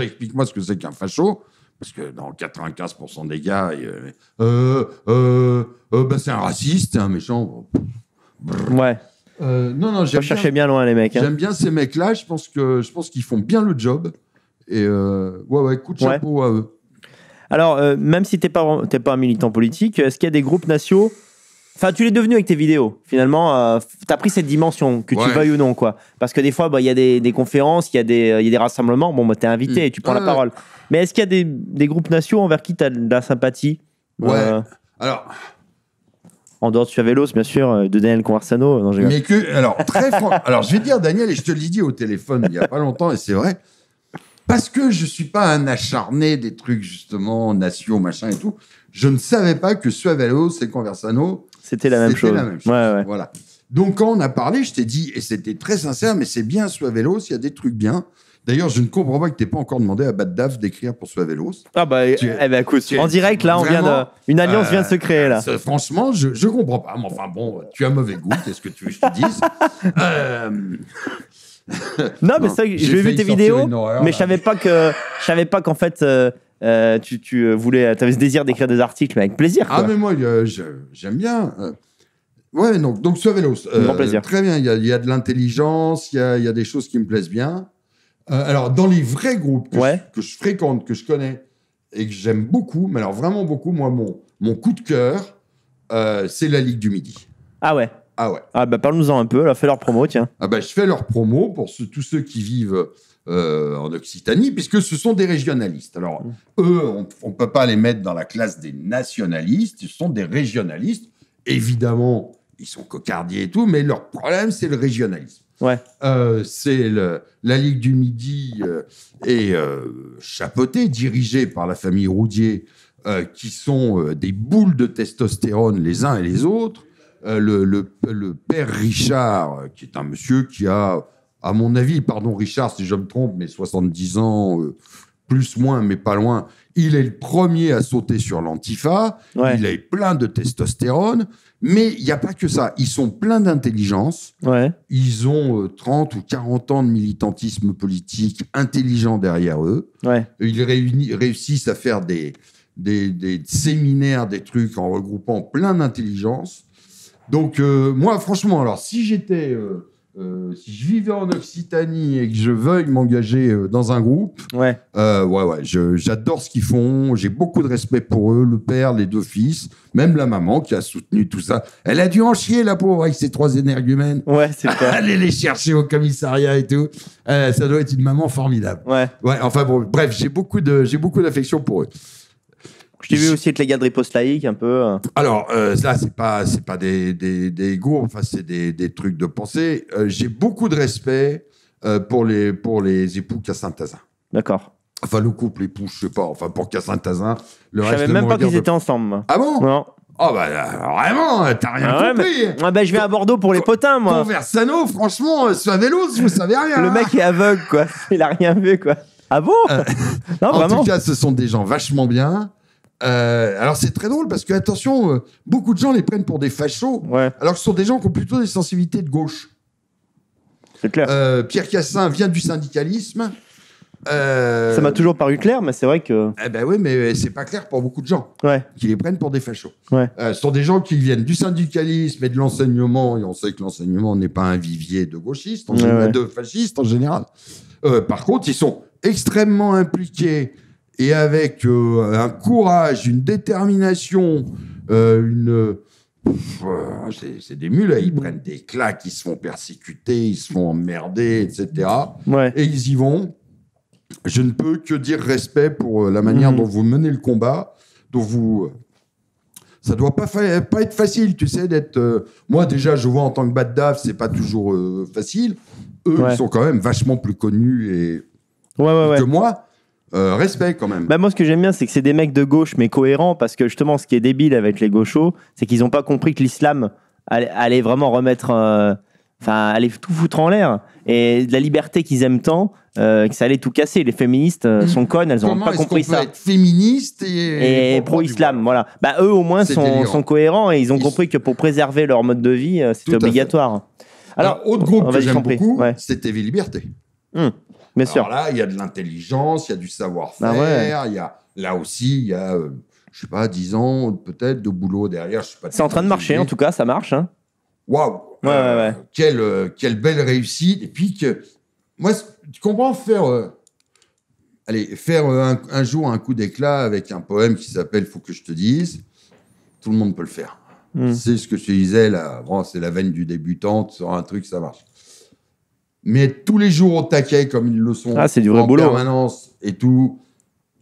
explique-moi ce que c'est qu'un facho. Parce que dans 95% des gars, euh, euh, euh, ben, c'est un raciste, un méchant. Ouais. non, non, j'aime chercher bien loin les mecs. Hein. J'aime bien ces mecs-là. Je pense que je pense qu'ils font bien le job. Et ouais, ouais, coup chapeau à eux. Alors, même si t'es pas t'es pas un militant politique, est-ce qu'il y a des groupes nationaux Enfin, tu l'es devenu avec tes vidéos. Finalement, euh, Tu as pris cette dimension, que tu veuilles ou non, quoi. Parce que des fois, bah, il y a des, conférences, euh, il y, a des rassemblements. Bon, bah, t'es invité mm. et tu prends la parole. Mais est-ce qu'il y a des, groupes nationaux envers qui t'as de la sympathie Ouais. Euh, alors, En dehors de Suavelos, bien sûr, de Daniel Conversano. mais que, alors, très fort. [laughs] Alors, je vais dire, Daniel, et je te l'ai dit au téléphone il y a pas longtemps, et c'est vrai, parce que je suis pas un acharné des trucs, justement, nationaux, machin et tout, je ne savais pas que Suavellos et Conversano c'était la, même chose. Voilà. Donc quand on a parlé, je t'ai dit, et c'était très sincère, mais c'est bien Suavelos, il y a des trucs bien. D'ailleurs, je ne comprends pas que tu n'aies pas encore demandé à Baddaf d'écrire pour Suavelos. Ah bah, eh ben, écoute, en direct, là, on vient de, une alliance vient de se euh, créer. là. Euh, franchement, je ne comprends pas. Mais enfin bon, tu as mauvais goût, qu'est-ce que tu veux que je te dise [laughs] euh, non, mais [laughs] ça, j'ai vu tes vidéos, mais je savais pas que, je savais pas qu'en fait, euh, tu, tu euh, voulais, euh, avais ce désir d'écrire des articles, avec plaisir. Ah, mais moi, j'aime bien. Ouais, donc, donc ce vélo, très bien. Il y a, y a de l'intelligence, il, y a, des choses qui me plaisent bien. alors, dans les vrais groupes que, je, que, je, fréquente, que je connais et que j'aime beaucoup, mais alors vraiment beaucoup, moi, mon, mon coup de cœur, c'est la Ligue du Midi. Ah ouais ah ouais. Ah ben parle-nous-en un peu, là, fais leur promo, tiens. Ah ben je fais leur promo pour tous ceux qui vivent euh, en Occitanie, puisque ce sont des régionalistes. Alors, mmh. eux, on ne peut pas les mettre dans la classe des nationalistes, ce sont des régionalistes. Évidemment, ils sont cocardiers et tout, mais leur problème, c'est le régionalisme. Ouais. Euh, c'est la Ligue du Midi et euh, chapeauté dirigé dirigée par la famille Roudier, qui sont des boules de testostérone les uns et les autres. Euh, le, père Richard, euh, qui est un monsieur qui a, à mon avis, pardon Richard si je me trompe, mais 70 ans, euh, plus moins, mais pas loin, il est le premier à sauter sur l'antifa, il il eu plein de testostérone, mais il n'y a pas que ça. Ils sont pleins d'intelligence, ils ont 30 ou 40 ans de militantisme politique intelligent derrière eux, ils réussissent à faire des, des, des séminaires, des trucs en regroupant plein d'intelligence. Donc, euh, moi, franchement, alors, si j'étais. Euh, euh, si je vivais en Occitanie et que je veuille m'engager euh, dans un groupe, ouais, ouais, ouais j'adore ce qu'ils font, j'ai beaucoup de respect pour eux, le père, les deux fils, même la maman qui a soutenu tout ça. Elle a dû en chier, la pauvre, avec ses trois énergumènes. Ouais, c'est [laughs] Aller les chercher au commissariat et tout. ça doit être une maman formidable. Ouais. Ouais, enfin bon, bref, j'ai beaucoup d'affection pour eux. Je t'ai vu aussi être les gars de riposte laïque un peu. Euh. Alors, euh, ça, c'est pas, c'est pas des, des, des enfin, c'est des, des, trucs de pensée. Euh, j'ai beaucoup de respect pour, les, pour les époux Cassin-Tazin. D'accord. Enfin, le couple époux, je sais pas, enfin, pour Cassin-Tazin. Je savais même pas qu'ils étaient ensemble. Ah bon Non. Oh bah vraiment, hein, t'as rien ah compris. Ah bah, je vais à Bordeaux pour les potins moi. Conversano, franchement, Suavelos, vous savez rien. Le hein. mec est aveugle quoi, [laughs] il a rien vu quoi. Ah bon Non, Non, En vraiment. tout cas, ce sont des gens vachement bien. Euh, alors c'est très drôle parce que attention, euh, beaucoup de gens les prennent pour des fachos, alors que ce sont des gens qui ont plutôt des sensibilités de gauche. C'est clair. Euh, Pierre Cassin vient du syndicalisme. Ça m'a toujours paru clair, mais c'est vrai que. Eh ben oui, mais c'est pas clair pour beaucoup de gens ouais. qui les prennent pour des fachos. ce sont des gens qui viennent du syndicalisme et de l'enseignement, et on sait que l'enseignement n'est pas un vivier de gauchistes, de fascistes en général. par contre, ils sont extrêmement impliqués et avec euh, un courage, une détermination, euh, une euh, c'est des mules, hein. ils prennent des claques, ils se font persécuter, ils se font emmerder, etc. Et ils y vont. Je ne peux que dire respect pour la manière mhm. dont vous menez le combat, dont vous. Ça doit pas, pas être facile, tu sais, d'être. Moi, déjà, je vois en tant que bad d'af, c'est pas toujours facile. Eux, ils sont quand même vachement plus connus et que moi. Euh, respect quand même. Bah, moi, ce que j'aime bien, c'est que c'est des mecs de gauche, mais cohérents, parce que justement, ce qui est débile avec les gauchos, c'est qu'ils n'ont pas compris que l'islam allait, vraiment remettre. Euh, enfin, allait tout foutre en l'air. Et la liberté qu'ils aiment tant, euh, que ça allait tout casser. Les féministes sont connes, elles n'ont pas compris ça. Peut féministe et, pro-islam, voilà. Bah, eux, au moins, sont, cohérents et ils ont compris que pour préserver leur mode de vie, c'était obligatoire. Alors, autre groupe que j'aime beaucoup, c'était les liberté Hum. Bien Alors là, il y a de l'intelligence, il y a du savoir-faire, bah il y a là aussi, il y a, euh, je sais pas, dix ans peut-être de boulot derrière. C'est en train de marcher, en tout cas, ça marche. Hein. Waouh ouais, ouais, euh, quelle, euh, quelle belle réussite. Et puis, que, moi, tu comprends faire. allez, faire un, jour un coup d'éclat avec un poème qui s'appelle Faut que je te dise, tout le monde peut le faire. Hmm. C'est ce que je disais, là, c'est la veine du débutant, tu sors un truc, ça marche mais tous les jours au taquet comme ils le sont ah, c'est du vrai en boulot. permanence et tout,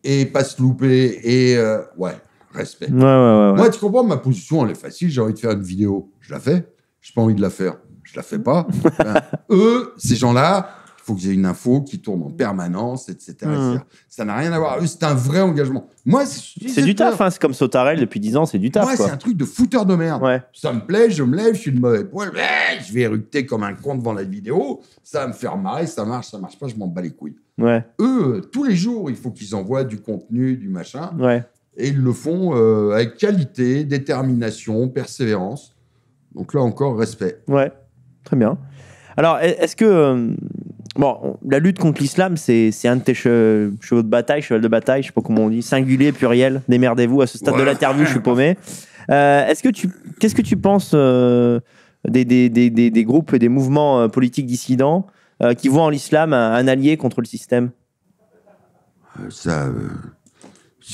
et pas se louper, et euh, ouais, respect. Moi, tu comprends, ma position, elle est facile, j'ai envie de faire une vidéo, je la fais, j'ai pas envie de la faire, je la fais pas. [laughs] Ben, eux, ces gens-là, faut que j'ai une info qui tourne en permanence, etc. Mmh. Ça n'a rien à voir. C'est un vrai engagement. Moi, c'est du taf. Hein. c'est comme Sautarel depuis 10 ans, c'est du taf. Moi, c'est un truc de fouteur de merde. Ouais. Ça me plaît, je me lève, je suis de mauvais poil. je vais éructer comme un con devant la vidéo. Ça va me faire marrer, ça marche, ça marche pas, je m'en bats les couilles. Ouais. Eux, euh, tous les jours, il faut qu'ils envoient du contenu, du machin. Ouais. Et ils le font euh, avec qualité, détermination, persévérance. Donc là encore, respect. Ouais, très bien. Alors, est-ce que euh, Bon, la lutte contre l'islam, c'est un de tes chevaux de bataille, cheval de bataille, je sais pas comment on dit, singulier, pluriel, démerdez-vous, à ce stade de l'interview, je suis paumé. [laughs] Euh, est-ce que tu, qu'est-ce que tu penses euh, des, des, des, des, groupes et des mouvements euh, politiques dissidents qui voient en l'islam un, allié contre le système Ça,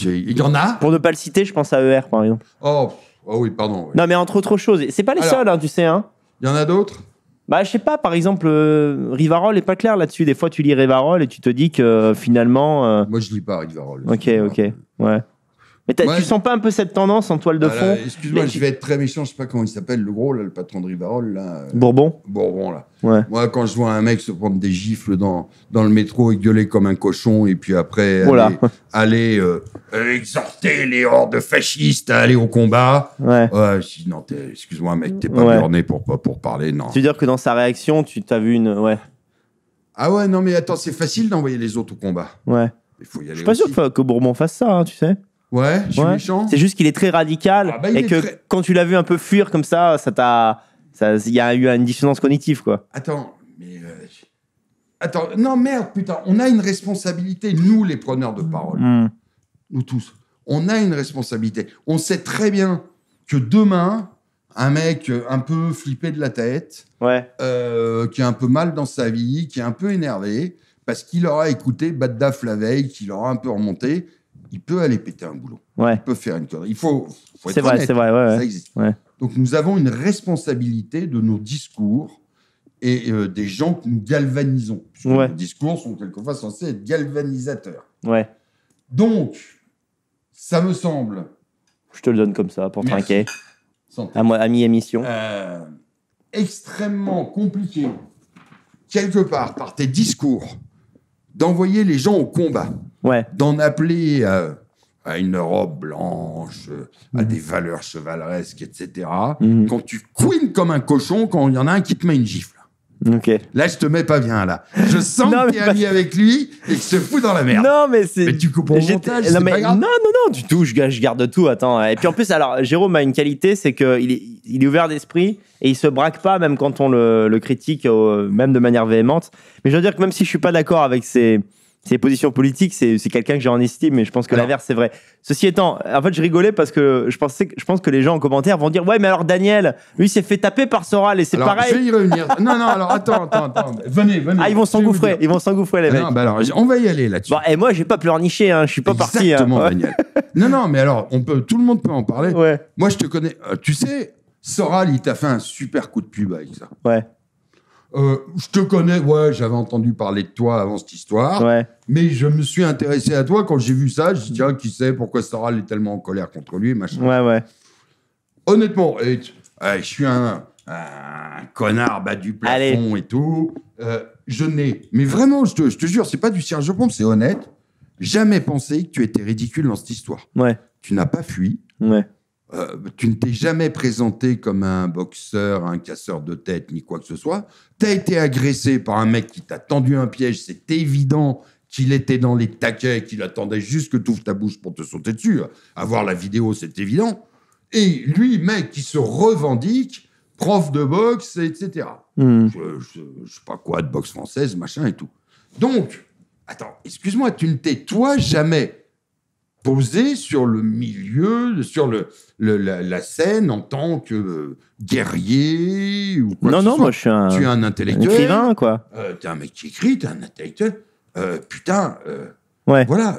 il y en a. Pour ne pas le citer, je pense à ER par exemple. Oh, oh oui, pardon. Non, mais entre autres choses, c'est pas les seuls, hein, tu sais. Hein. Il y en a d'autres bah, je sais pas, par exemple, euh, Rivarol est pas clair là-dessus. Des fois, tu lis Rivarol et tu te dis que euh, finalement. Euh, Moi, je lis pas Rivarol. Ok, ok. Ouais. Mais tu sens pas un peu cette tendance en toile de ah fond Excuse-moi, je vais être très méchant, je sais pas comment il s'appelle, le gros, là, le patron de Rivarol. Là, euh, Bourbon Bourbon, là. Ouais. Moi, quand je vois un mec se prendre des gifles dans, dans le métro et gueuler comme un cochon, et puis après oh aller, euh, exhorter les hordes fascistes à aller au combat, ouais. ouais je dis, excuse-moi, mec, t'es pas borné pour, pour parler, non. Tu veux dire que dans sa réaction, tu t'as vu une. Ouais. Ah ouais, non, mais attends, c'est facile d'envoyer les autres au combat. Ouais. Il faut y aller. Je suis pas sûr que, Bourbon fasse ça, hein, tu sais. Ouais, C'est juste qu'il est très radical ah, bah, et que quand tu l'as vu un peu fuir comme ça, ça t'a. Il y a eu une dissonance cognitive, quoi. Attends, mais. Euh, attends, non, merde, putain, on a une responsabilité, nous, les preneurs de parole. Hmm. Nous tous. On a une responsabilité. On sait très bien que demain, un mec un peu flippé de la tête, euh, qui est un peu mal dans sa vie, qui est un peu énervé, parce qu'il aura écouté Baddaf la veille, qu'il aura un peu remonté, il peut aller péter un boulot. Ouais. Il peut faire une connerie. Il faut, faut C'est vrai, c'est vrai. ça existe. Donc nous avons une responsabilité de nos discours et euh, des gens que nous galvanisons. Nos discours sont quelquefois censés être galvanisateurs. Ouais. Donc, ça me semble. Je te le donne comme ça pour trinquer. À moi, ami émission. Euh, extrêmement compliqué, quelque part, par tes discours, d'envoyer les gens au combat ouais. d'en appeler à, une robe blanche, à mhm. des valeurs chevaleresques, etc. Mhm. Quand tu couines comme un cochon, quand il y en a un qui te met une gifle. Là, je te mets pas bien, là. Je [laughs] sens que t'es ami avec lui et que se fout dans la merde. Non, mais c'est. Mais tu coupes montage, non, pas grave. non, non, non, du tout. Je, garde tout. Attends. Et puis en plus, alors, Jérôme a une qualité, c'est qu'il est, il est ouvert d'esprit et il se braque pas, même quand on le, critique, euh, même de manière véhémente. Mais je veux dire que même si je suis pas d'accord avec ses ses positions politiques, c'est quelqu'un que j'ai en estime, mais je pense que l'inverse, c'est vrai. Ceci étant, en fait, je rigolais parce que je, pensais que je pense que les gens en commentaire vont dire Ouais, mais alors Daniel, lui, s'est fait taper par Soral et c'est pareil. Je vais y revenir. [laughs] non, non, alors attends, attends, attends. Venez, venez. Ah, ils vont s'engouffrer, ils vont s'engouffrer, les mecs. Non, bah alors, on va y aller là-dessus. Bon, bah, et moi, j'ai pas pleurniché, hein, je suis pas parti. Hein. Exactement, [laughs] Daniel. non, non, mais alors, on peut, tout le monde peut en parler. Ouais. Moi, je te connais. Euh, tu sais, Soral, il t'a fait un super coup de pub avec ça. Ouais. Euh, je te connais, ouais, j'avais entendu parler de toi avant cette histoire, mais je me suis intéressé à toi quand j'ai vu ça. Je dis, tiens, ah, qui sait pourquoi Sarah est tellement en colère contre lui, machin. Ouais, ouais. Honnêtement, eh, je suis un, connard bas du plafond et tout. Euh, je n'ai, mais vraiment, je te, je te jure, c'est pas du Serge Pompe, c'est honnête. Jamais pensé que tu étais ridicule dans cette histoire. Ouais. Tu n'as pas fui. Ouais. Euh, tu ne t'es jamais présenté comme un boxeur, un casseur de tête, ni quoi que ce soit. Tu as été agressé par un mec qui t'a tendu un piège, c'est évident qu'il était dans les taquets, qu'il attendait juste que tu ouvres ta bouche pour te sauter dessus. voir la vidéo, c'est évident. Et lui, mec, qui se revendique prof de boxe, etc. Hmm. Je, ne sais pas quoi, de boxe française, machin et tout. Donc, attends, excuse-moi, tu ne t'es toi jamais posé sur le milieu, sur le, la, scène en tant que euh, guerrier ou quoi Non, non, moi je suis un, tu es un intellectuel. écrivain, quoi. Euh, t'es un mec qui écrit, t'es un intellectuel. Euh, putain, ouais. voilà,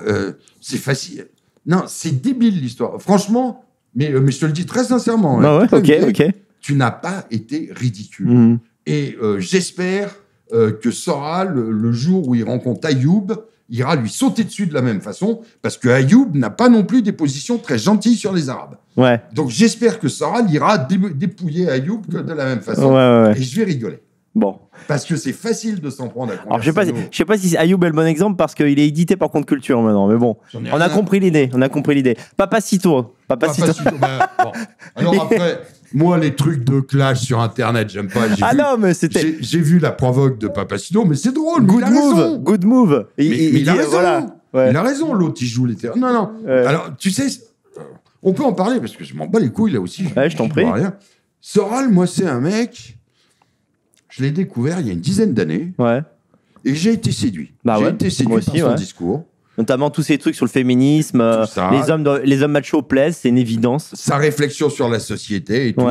c'est facile. Non, c'est débile l'histoire. Franchement, mais, mais je te le dis très sincèrement. Hein. Bah ok, ok. Tu n'as pas été ridicule. Mhm. Et j'espère que Sora, le, le, jour où il rencontre Ayoub, ira lui sauter dessus de la même façon, parce que Ayoub n'a pas non plus des positions très gentilles sur les Arabes. Ouais. Donc j'espère que Soral ira dépouiller Ayoub de la même façon. Et je vais rigoler. Bon. Parce que c'est facile de s'en prendre à Alors, je sais pas, sais pas si Ayoub est le bon exemple parce qu'il est édité par Compte Culture maintenant, mais bon. On a, compris l'idée, on a compris l'idée. Papa Cito. Papa, bah, [laughs] Alors après. Moi, les trucs de clash sur Internet, j'aime pas. Ah non, mais c'était. J'ai vu la provoque de Papacito, mais c'est drôle. Good move, good move. Il, a raison. Il a raison, l'autre, il joue les Non, non. Alors, tu sais, on peut en parler parce que je m'en bats les couilles là aussi. Ouais, je t'en prie. Rien. Soral, moi, c'est un mec. Je l'ai découvert il y a une dizaine d'années. Ouais. Et j'ai été séduit. Bah j'ai été séduit par son discours notamment tous ces trucs sur le féminisme, euh, les hommes, les hommes machos plaisent, c'est une évidence. Sa réflexion sur la société et tout.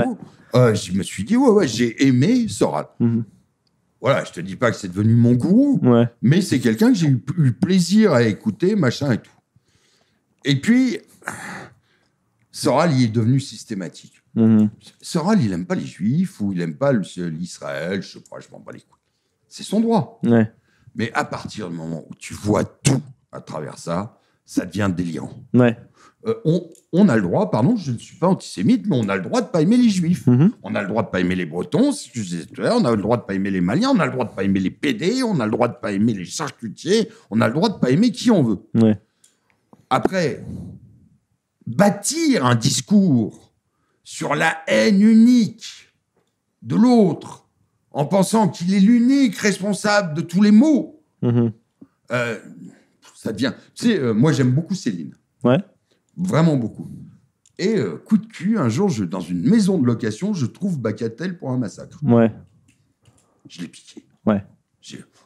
Euh, je me suis dit, ouais, ouais, j'ai aimé Soral. Mhm. Voilà, je te dis pas que c'est devenu mon gourou, mais c'est quelqu'un que j'ai eu, plaisir à écouter, machin et tout. Et puis, Soral, il est devenu systématique. Mhm. Soral, il aime pas les juifs ou il aime pas l'Israël, je sais pas, je m'en bats les C'est son droit. Mais à partir du moment où tu vois tout, à travers ça, ça devient déliant. Euh, on, a le droit, pardon, je ne suis pas antisémite, mais on a le droit de pas aimer les juifs. Mhm. On a le droit de pas aimer les bretons, si tu disais on a le droit de pas aimer les maliens, on a le droit de pas aimer les PD, on a le droit de pas aimer les charcutiers, on a le droit de pas aimer qui on veut. Après, bâtir un discours sur la haine unique de l'autre, en pensant qu'il est l'unique responsable de tous les maux, mhm. euh, ça devient. Tu sais, euh, moi j'aime beaucoup Céline. Ouais. Vraiment beaucoup. Et euh, coup de cul, un jour, je, dans une maison de location, je trouve Bacatel pour un massacre. Ouais. Je l'ai piqué. Ouais.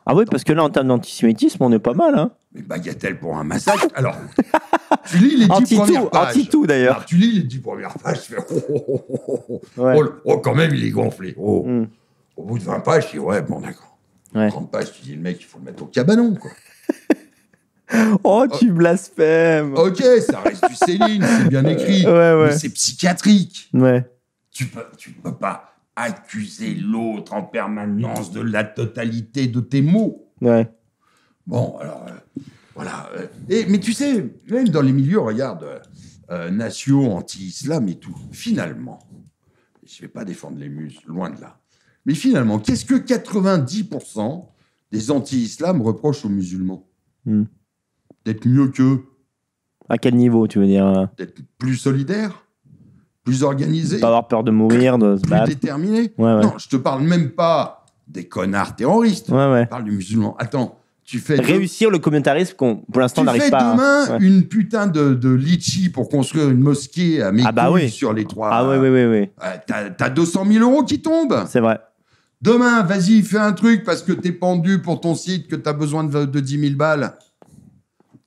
Ah oui, parce que là, en termes d'antisémitisme, on est pas mal. Hein. Mais bagatelle pour un massacre. Alors, [laughs] tu lis les dix premières pages. tout d'ailleurs. Alors, tu lis les dix premières pages, tu fais oh, oh, oh, oh, oh, oh. oh, oh quand même, il est gonflé. Oh. Hmm. Au bout de 20 pages, tu dis ouais, bon, d'accord. Ouais. 30 pages, tu dis le mec, il faut le mettre au cabanon, quoi. [laughs] Oh, tu oh. blasphèmes Ok, ça reste du Céline, c'est bien [laughs] écrit. Mais c'est psychiatrique. Ouais. Tu peux, tu peux pas accuser l'autre en permanence de la totalité de tes mots. Ouais. Bon, alors, euh, voilà. Euh, et, mais tu sais, même dans les milieux, regarde, nation euh, nationaux, anti-islam et tout, finalement, je vais pas défendre les muses, loin de là. Mais finalement, qu'est-ce que 90% des anti-islam reprochent aux musulmans hmm d'être mieux qu'eux. À quel niveau, tu veux dire euh, D'être plus solidaire, plus organisé. Pas avoir peur de mourir, de se plus déterminé. Non, je te parle même pas des connards terroristes. je parle du musulman. Attends, tu fais. Réussir le communautarisme qu'on, pour l'instant, n'arrive pas. Tu hein. fais demain une putain de, de, litchi pour construire une mosquée à ah bah oui. sur les trois. Ah oui, oui, oui. oui. Euh, t'as, 200 000 euros qui tombent. C'est vrai. Demain, vas-y, fais un truc parce que t'es pendu pour ton site, que t'as besoin de, de 10 000 balles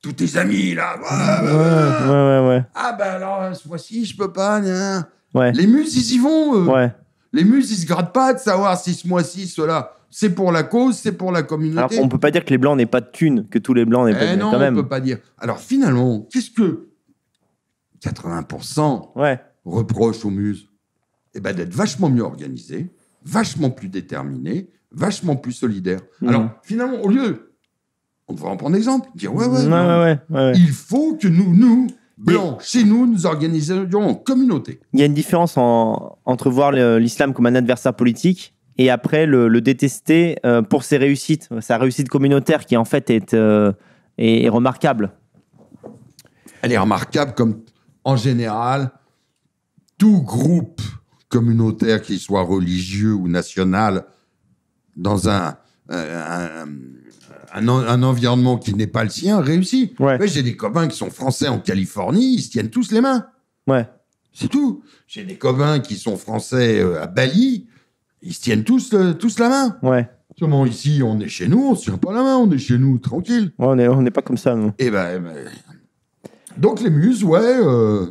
tous tes amis là. Ouais, ouais, ouais. Ah ben alors, euh, ce mois-ci, je peux pas. Les muses, ils y vont. Eux. Ouais. Les muses, ils se grattent pas de savoir si ce mois-ci, cela. C'est pour la cause, c'est pour la communauté. Alors, on peut pas dire que les blancs n'aient pas de thunes, que tous les blancs n'aient pas eh de thunes. Non, on peut pas dire. Alors finalement, qu'est-ce que 80% ouais. reprochent aux muses Eh ben d'être vachement mieux organisés, vachement plus déterminés, vachement plus solidaires. Hmm. Alors finalement, au lieu on pourrait en prendre exemple, dire ouais, ouais, il faut que nous, nous, blancs, chez nous, nous organisions en communauté. Il y a une différence entre voir l'islam comme un adversaire politique et après le, détester euh, pour ses réussites, sa réussite communautaire qui en fait euh, est, est, remarquable. Elle est remarquable comme en général tout groupe communautaire, qu'il soit religieux ou national, dans un un, environnement qui n'est pas le sien réussi. Ouais. J'ai des copains qui sont français en Californie, ils se tiennent tous les mains. Ouais. C'est tout. J'ai des copains qui sont français euh, à Bali, ils se tiennent tous, euh, tous la main. Ouais. Comment ici, on est chez nous, on se tient pas la main, on est chez nous, tranquille. on n'est on pas comme ça, non eh ben, Et eh ben, donc les muses, ouais, euh,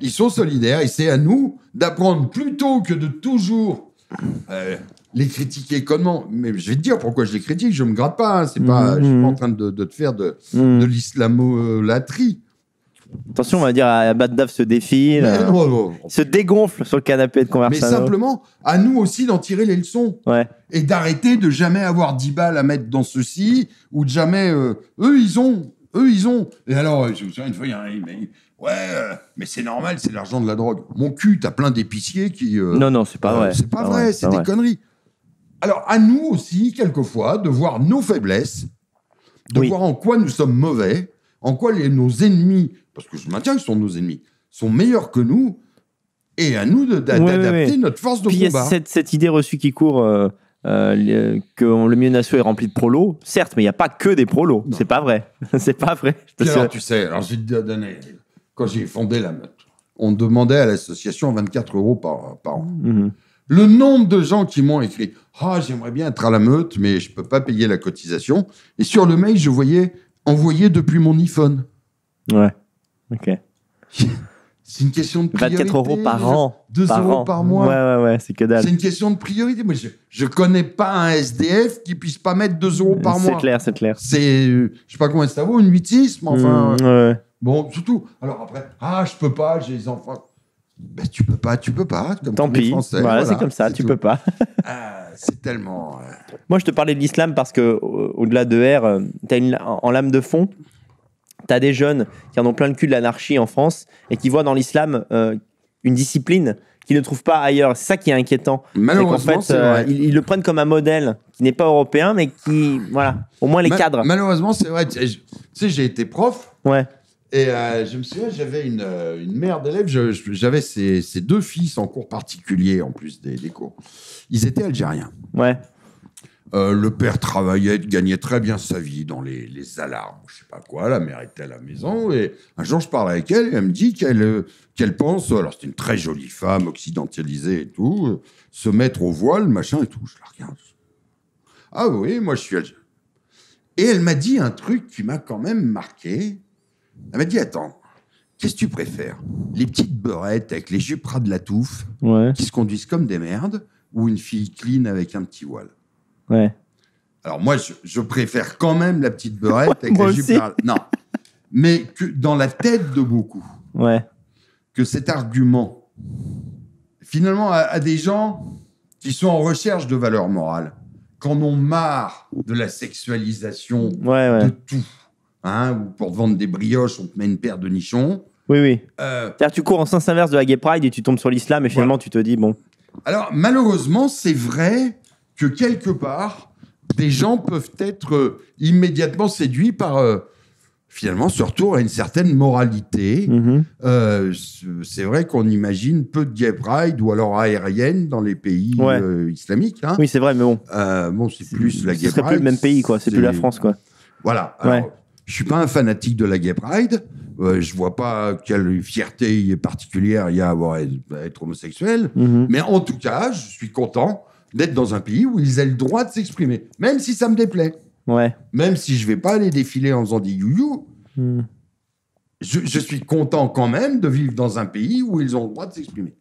ils sont solidaires et c'est à nous d'apprendre plutôt que de toujours les critiquer comment Mais je vais te dire pourquoi je les critique, je me gratte pas, je hein. c'est pas, suis mmh. pas en train de, te faire de, mmh. de l'islamolatrie. Attention, on va dire à euh, Baddaf se défile, euh, se dégonfle sur le canapé de conversation. Mais simplement, à nous aussi d'en tirer les leçons. Et d'arrêter de jamais avoir 10 balles à mettre dans ceci, ou de jamais. Euh, eux, ils ont. Eux, ils ont. Et alors, je une fois, il y a un. Mais, ouais, mais c'est normal, c'est l'argent de la drogue. Mon cul, t'as plein d'épiciers qui. non, non, c'est pas vrai. C'est pas, vrai, c'est des conneries. Alors, à nous aussi, quelquefois, de voir nos faiblesses, de voir en quoi nous sommes mauvais, en quoi les, nos ennemis, parce que je maintiens qu'ils sont nos ennemis, sont meilleurs que nous, et à nous d'adapter notre force de Puis Il y a cette, idée reçue qui court. Euh, euh, que le milieu national est rempli de prolos, certes, mais il n'y a pas que des prolos. C'est pas vrai. [laughs] c'est pas vrai. tu sais, quand j'ai fondé la meute, on demandait à l'association 24 euros par, an. Mm-hmm. Le nombre de gens qui m'ont écrit Ah, j'aimerais bien être à la meute, mais je ne peux pas payer la cotisation. Et sur le mail, je voyais envoyé depuis mon iPhone. Ouais, ok. C'est une question de priorité. 24 euros par an. 2 euros par mois. Ouais, ouais, ouais, c'est que dalle. C'est une question de priorité. Moi, je ne connais pas un SDF qui puisse pas mettre 2 euros par mois. C'est clair, c'est clair. C'est, je sais pas comment ça vaut, une 8 mais enfin. Mmh, ouais. Bon, surtout. Alors après, ah, je peux pas, j'ai les enfants. Bah, tu peux pas, tu peux pas. Tant pis. voilà, c'est comme ça, tu peux pas. [laughs] Ah, c'est tellement. Euh, Moi, je te parlais de l'islam parce que au-delà de R, euh, as en lame de fond, tu as des jeunes qui en ont plein le cul de l'anarchie en France et qui voient dans l'islam euh, une discipline qu'ils ne trouvent pas ailleurs. C'est ça qui est inquiétant. Malheureusement, c'est ils, le prennent comme un modèle qui n'est pas européen, mais qui, voilà, au moins les cadres. Malheureusement, c'est vrai. Tu sais, j'ai été prof. Ouais. Et euh, je me souviens, j'avais une, euh, une mère d'élève, j'avais ces deux fils en cours particulier, en plus des, des cours. Ils étaient algériens. Ouais. Euh, le père travaillait, gagnait très bien sa vie dans les, les alarmes, je sais pas quoi. La mère était à la maison et un jour je parle avec elle et elle me dit qu'elle qu'elle pense, alors c'est une très jolie femme occidentalisée et tout, se mettre au voile, machin et tout. Je la regarde. Ah oui, moi je suis algérien. Et elle m'a dit un truc qui m'a quand même marqué. Elle m'a dit Attends, qu'est-ce que tu préfères Les petites beurettes avec les jupras de la touffe, qui se conduisent comme des merdes, ou une fille clean avec un petit voile Alors moi, je, préfère quand même la petite beurette avec les de la Non, mais dans la tête de beaucoup. Ouais. Que cet argument, finalement, à, des gens qui sont en recherche de valeurs morales, quand ont marre de la sexualisation de tout, Hein, ou pour vendre des brioches, on te met une paire de nichons. Oui, oui. Euh, tu cours en sens inverse de la Gay Pride et tu tombes sur l'islam et finalement, tu te dis, bon. Alors, malheureusement, c'est vrai que quelque part, des gens peuvent être euh, immédiatement séduits par. Euh, finalement, ce retour à une certaine moralité. Mhm. c'est vrai qu'on imagine peu de gay pride ou alors aérienne dans les pays islamiques. Hein. Oui, c'est vrai, mais bon. bon, c'est plus la gay pride. C'est plus le même pays, quoi. C'est plus la France, quoi. Voilà. Je suis pas un fanatique de la gay pride. Je euh, je vois pas quelle fierté particulière il y a à avoir être homosexuel. Mhm. Mais en tout cas, je suis content d'être dans un pays où ils aient le droit de s'exprimer, même si ça me déplaît. Ouais. Même si je vais pas aller défiler en faisant des you-you. Hmm. Je, suis content quand même de vivre dans un pays où ils ont le droit de s'exprimer.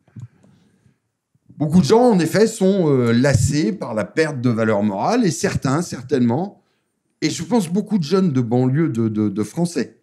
Beaucoup de gens, en effet, sont euh, lassés par la perte de valeur morale et certains, certainement, et je pense beaucoup de jeunes de banlieue de, de, Français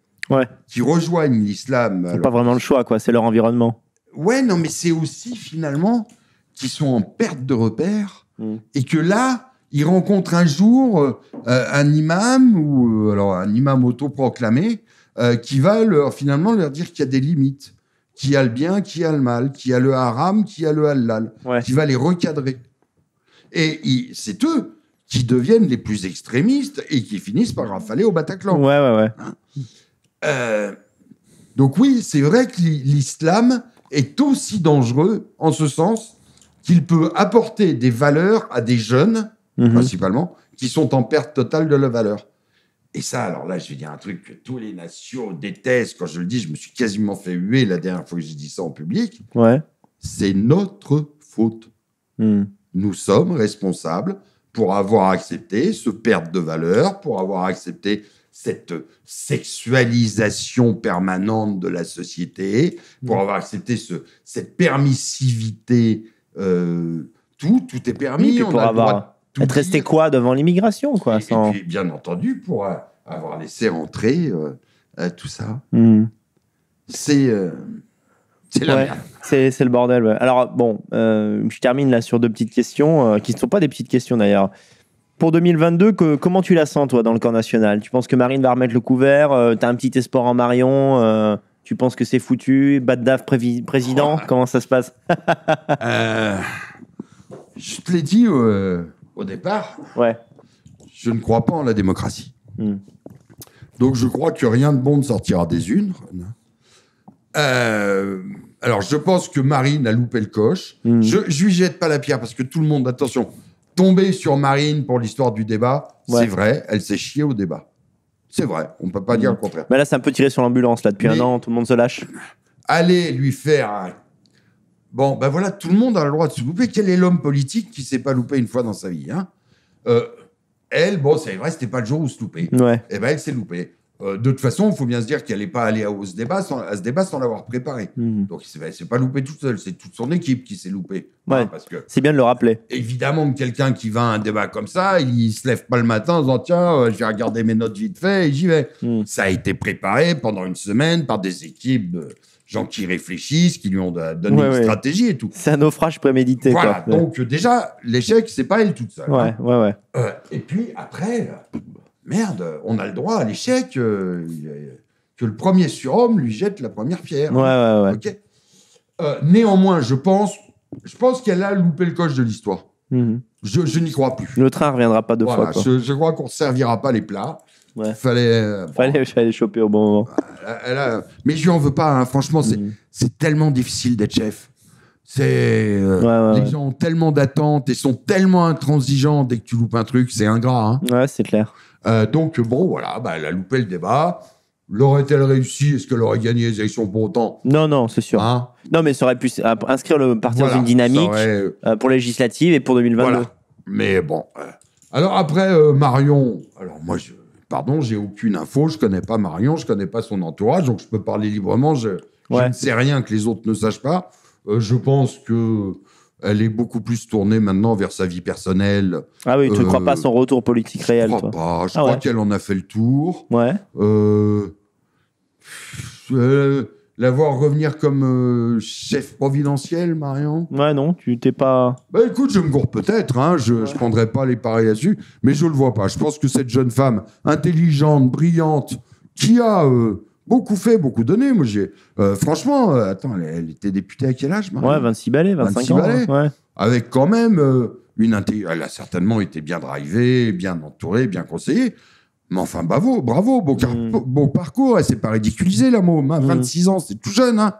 qui rejoignent l'islam. Ce n'est pas vraiment le choix, quoi. C'est leur environnement. Ouais, non, mais c'est aussi finalement qu'ils sont en perte de repères hmm. et que là, ils rencontrent un jour euh, un imam ou euh, alors un imam autoproclamé euh, qui va leur, finalement leur dire qu'il y a des limites, qu'il y a le bien, qu'il y a le mal, qu'il y a le haram, qu'il y a le halal, qui va les recadrer. Et c'est eux qui deviennent les plus extrémistes et qui finissent par rafaler au Bataclan. Ouais, ouais, ouais. Hein euh, donc oui, c'est vrai que l'islam est aussi dangereux en ce sens qu'il peut apporter des valeurs à des jeunes, mhm. principalement, qui sont en perte totale de la valeur. Et ça, alors là, je vais dire un truc que tous les nations détestent. Quand je le dis, je me suis quasiment fait huer la dernière fois que j'ai dit ça en public. Ouais. C'est notre faute. Hmm. Nous sommes responsables pour avoir accepté ce perte de valeur, pour avoir accepté cette sexualisation permanente de la société, pour avoir accepté ce, cette permissivité. Euh, tout, tout est permis. pour avoir, resté quoi devant l'immigration, quoi. Et, sans... bien entendu, pour avoir laissé entrer euh, euh, tout ça. Mmh. C'est. C'est le bordel. Alors, bon, euh, je termine là sur deux petites questions, euh, qui ne sont pas des petites questions d'ailleurs. Pour 2022, comment tu la sens, toi, dans le camp national Tu penses que Marine va remettre le couvert tu euh, T'as un petit espoir en Marion Tu penses que c'est foutu Baddaf président Comment ça se passe [laughs] Je te l'ai dit au départ. Ouais. Je ne crois pas en la démocratie. Hmm. Donc je crois que rien de bon ne sortira des urnes. Hein. Euh, alors, je pense que Marine a loupé le coche. Hmm. Je ne lui jette pas la pierre parce que tout le monde, attention, tomber sur Marine pour l'histoire du débat, c'est vrai, elle s'est chiée au débat. C'est vrai, on ne peut pas dire le hmm. contraire. Mais là, c'est un peu tiré sur l'ambulance, là, depuis un an, tout le monde se lâche. Allez lui faire Bon, ben voilà, tout le monde a le droit de se louper. Quel est l'homme politique qui ne s'est pas loupé une fois dans sa vie hein euh, Elle, bon, c'est vrai, c'était pas le jour où se louper. Et eh ben, elle s'est loupée. Euh, de toute façon, il faut bien se dire qu'elle n'est pas aller à, ce débat sans, débat sans l'avoir préparé. Mhm. Donc, elle ne s'est pas loupé tout seul, c'est toute son équipe qui s'est loupée. Hein, parce que c'est bien de le rappeler. Évidemment quelqu'un qui va à un débat comme ça, il ne se lève pas le matin en disant Tiens, euh, j'ai regardé mes notes vite fait et j'y vais. Mhm. Ça a été préparé pendant une semaine par des équipes de gens qui réfléchissent, qui lui ont donné une stratégie et tout. C'est un naufrage prémédité. Voilà, donc déjà, l'échec, c'est pas elle toute seule. Hein. Ouais, ouais, ouais. Euh, et puis après merde, on a le droit à l'échec, euh, que le premier surhomme lui jette la première pierre. Ouais, ouais, ouais. Euh, néanmoins, je pense, je pense qu'elle a loupé le coche de l'histoire. Mhm. Je, n'y crois plus. Le train reviendra pas deux fois. Je, crois qu'on ne servira pas les plats. Il Fallait, euh, fallait, fallait, choper au bon moment. Elle a, mais je lui en veux pas. Hein. Franchement, mhm. c'est tellement difficile d'être chef. les gens ont tellement d'attentes et sont tellement intransigeants dès que tu loupes un truc, c'est ingrat. Hein. Ouais, c'est clair. Euh, donc, bon, voilà, bah, elle a loupé le débat. L'aurait-elle réussi Est-ce qu'elle aurait gagné les élections pour autant Non, non, c'est sûr. Hein? non, mais ça aurait pu euh, inscrire le parti dans une dynamique euh, pour législative et pour 2022. Mais bon. Alors après, Marion, alors moi, je, pardon, j'ai aucune info, je connais pas Marion, je connais pas son entourage, donc je peux parler librement, je, ne sais rien que les autres ne sachent pas. je pense que elle est beaucoup plus tournée maintenant vers sa vie personnelle. Ah oui, tu ne euh, crois pas à son retour politique réel, Je crois pas. Je ah crois qu'elle en a fait le tour. Ouais. Euh, euh, la voir revenir comme chef providentiel, Marion Ouais, non, tu t'es pas. Bah écoute, je me gourre peut-être, hein. je ne prendrai pas les paris là-dessus, mais je ne le vois pas. Je pense que cette jeune femme intelligente, brillante, qui a beaucoup fait, beaucoup donné. Moi, j'ai, euh, franchement, euh, attends, elle, était députée à quel âge Ouais, 26 balais, 25 26 ans. Balais, Avec quand même euh, une inté Elle a certainement été bien drivée, bien entourée, bien conseillée. Mais enfin, bravo, bravo, beau, mm. parcours. Elle s'est pas ridiculisée, la môme. 26 hein. mm. ans, c'est tout jeune. Hein.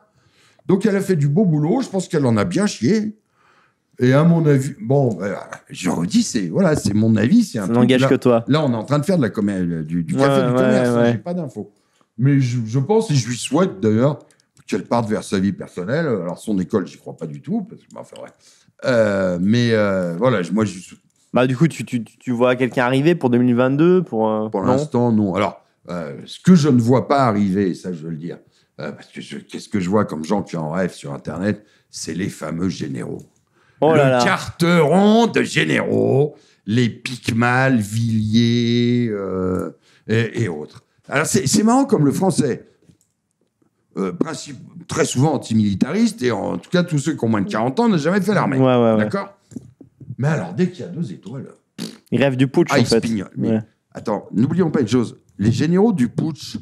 Donc, elle a fait du beau boulot. Je pense qu'elle en a bien chié. Et à mon avis, bon, bah, je redis, c'est voilà, c'est mon avis, c'est un. n'engage que toi. Là, on est en train de faire de la du, café du commerce. Hein, j'ai pas d'infos. Mais je, pense, et je lui souhaite d'ailleurs, qu'elle parte vers sa vie personnelle. Alors, son école, j'y crois pas du tout, parce que, enfin, ouais. Euh, mais euh, voilà, moi, je. Bah, du coup, tu, tu, tu vois quelqu'un arriver pour 2022 Pour, pour l'instant, non. Alors, euh, ce que je ne vois pas arriver, ça, je veux le dire, parce que qu'est-ce que je vois comme gens qui en rêvent sur Internet C'est les fameux généraux. Oh là le de généraux, les Picmal, Villiers et autres. Alors c'est marrant comme le français, euh, très souvent antimilitariste, et en tout cas tous ceux qui ont moins de 40 ans n'ont jamais fait l'armée. D'accord Mais alors dès qu'il y a deux étoiles... il rêve du putsch ah, en fait. attends, n'oublions pas une chose, les généraux du putsch,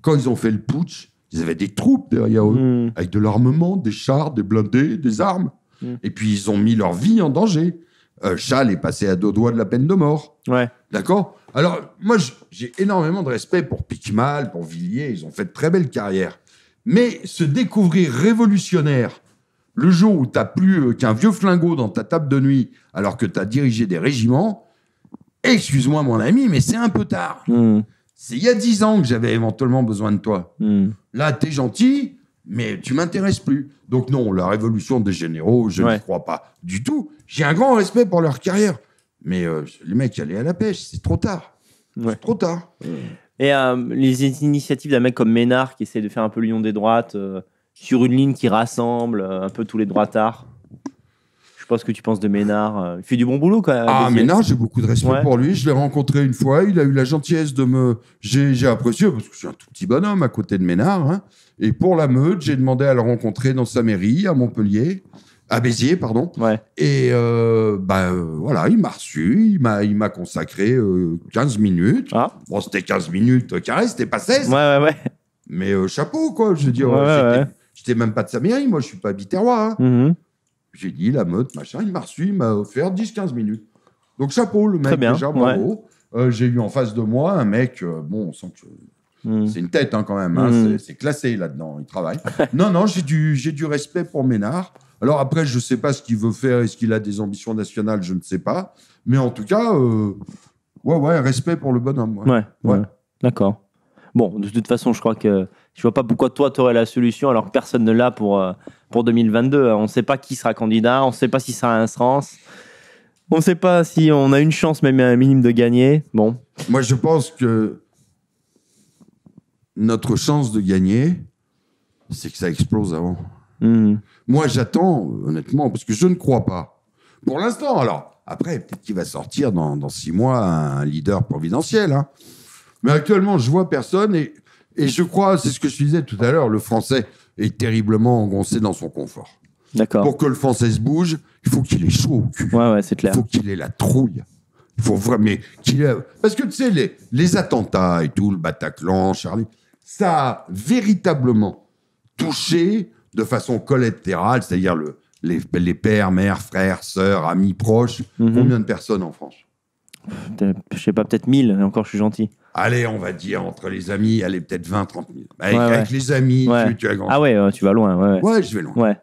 quand ils ont fait le putsch, ils avaient des troupes derrière eux, hmm. avec de l'armement, des chars, des blindés, des armes. Hmm. Et puis ils ont mis leur vie en danger. Euh, Chal est passé à deux doigts de la peine de mort. Ouais. D'accord Alors, moi, j'ai énormément de respect pour Picmal, pour Villiers, ils ont fait de très belles carrières. Mais se découvrir révolutionnaire le jour où tu t'as plus euh, qu'un vieux flingot dans ta table de nuit, alors que tu as dirigé des régiments, excuse-moi mon ami, mais c'est un peu tard. Hmm. C'est il y a dix ans que j'avais éventuellement besoin de toi. Hmm. Là, Là, es gentil, mais tu m'intéresses plus. Donc non, la révolution des généraux, je ne crois pas du tout. J'ai un grand respect pour leur carrière. Mais euh, les mecs allaient à la pêche, c'est trop tard. C'est trop tard. Et euh, les initiatives d'un mec comme Ménard qui essaie de faire un peu l'union des droites euh, sur une ligne qui rassemble un peu tous les droitards. Je pense que tu penses de Ménard. Il fait du bon boulot quand même. Ah, Ménard, j'ai beaucoup de respect pour lui. Je l'ai rencontré une fois. Il a eu la gentillesse de me. J'ai apprécié, parce que je suis un tout petit bonhomme à côté de Ménard. Hein. Et pour la meute, j'ai demandé à le rencontrer dans sa mairie à Montpellier à Béziers, pardon. Ouais. Et euh, bah, euh, voilà, il m'a reçu, il m'a, il m'a consacré 15 euh, minutes. Ah. Bon, c'était 15 minutes carré, c'était pas 16. Ouais, ouais, Mais euh, chapeau, quoi. Je veux dire, j'étais, même pas de sa mairie, moi, je suis pas biterrois. Hein. Mm-hmm. J'ai dit, la meute, machin, il m'a reçu, il m'a offert 10-15 minutes. Donc, chapeau, le mec, Très bien, déjà, bravo. j'ai eu en face de moi un mec, bon, on sent que. Mm. C'est une tête hein, quand même, hein, mm. c'est, classé là-dedans, il travaille. [laughs] non, non, j'ai du, j'ai du respect pour Ménard. Alors après, je ne sais pas ce qu'il veut faire, est-ce qu'il a des ambitions nationales, je ne sais pas. Mais en tout cas, euh, ouais, ouais, respect pour le bonhomme. Ouais, ouais, d'accord. Bon, de toute façon, je crois que je vois pas pourquoi toi, tu aurais la solution alors que personne ne l'a pour, euh, pour 2022. Euh, on ne sait pas qui sera candidat, on ne sait pas si ça un sens. On ne sait pas si on a une chance, même un minimum, de gagner. Bon. Moi, je pense que notre chance de gagner, c'est que ça explose avant. Hmm. Moi, j'attends, euh, honnêtement, parce que je ne crois pas. Pour l'instant, alors. Après, peut-être qu'il va sortir dans, six mois un leader providentiel. Hein. Mais actuellement, je vois personne et, et je crois, c'est ce que je disais tout à l'heure, le français est terriblement engoncé dans son confort. D'accord. Pour que le français se bouge, il faut qu'il ait chaud au cul. Ouais, ouais, c'est clair. Il faut qu'il ait la trouille. Il faut vraiment qu'il ait... Parce que tu sais, les, les attentats et tout, le Bataclan, Charlie, ça a véritablement touché de façon collatérale, c'est-à-dire le, les, pères, mères, frères, sœurs, amis, proches. Mhm. Combien de personnes en France Je sais pas, peut-être 1000, encore je suis gentil. Allez, on va dire, entre les amis, allez, peut-être 20, 30 000. Avec, les amis, tu, as Ah ouais, tu vas loin. Ouais, ouais. je vais loin.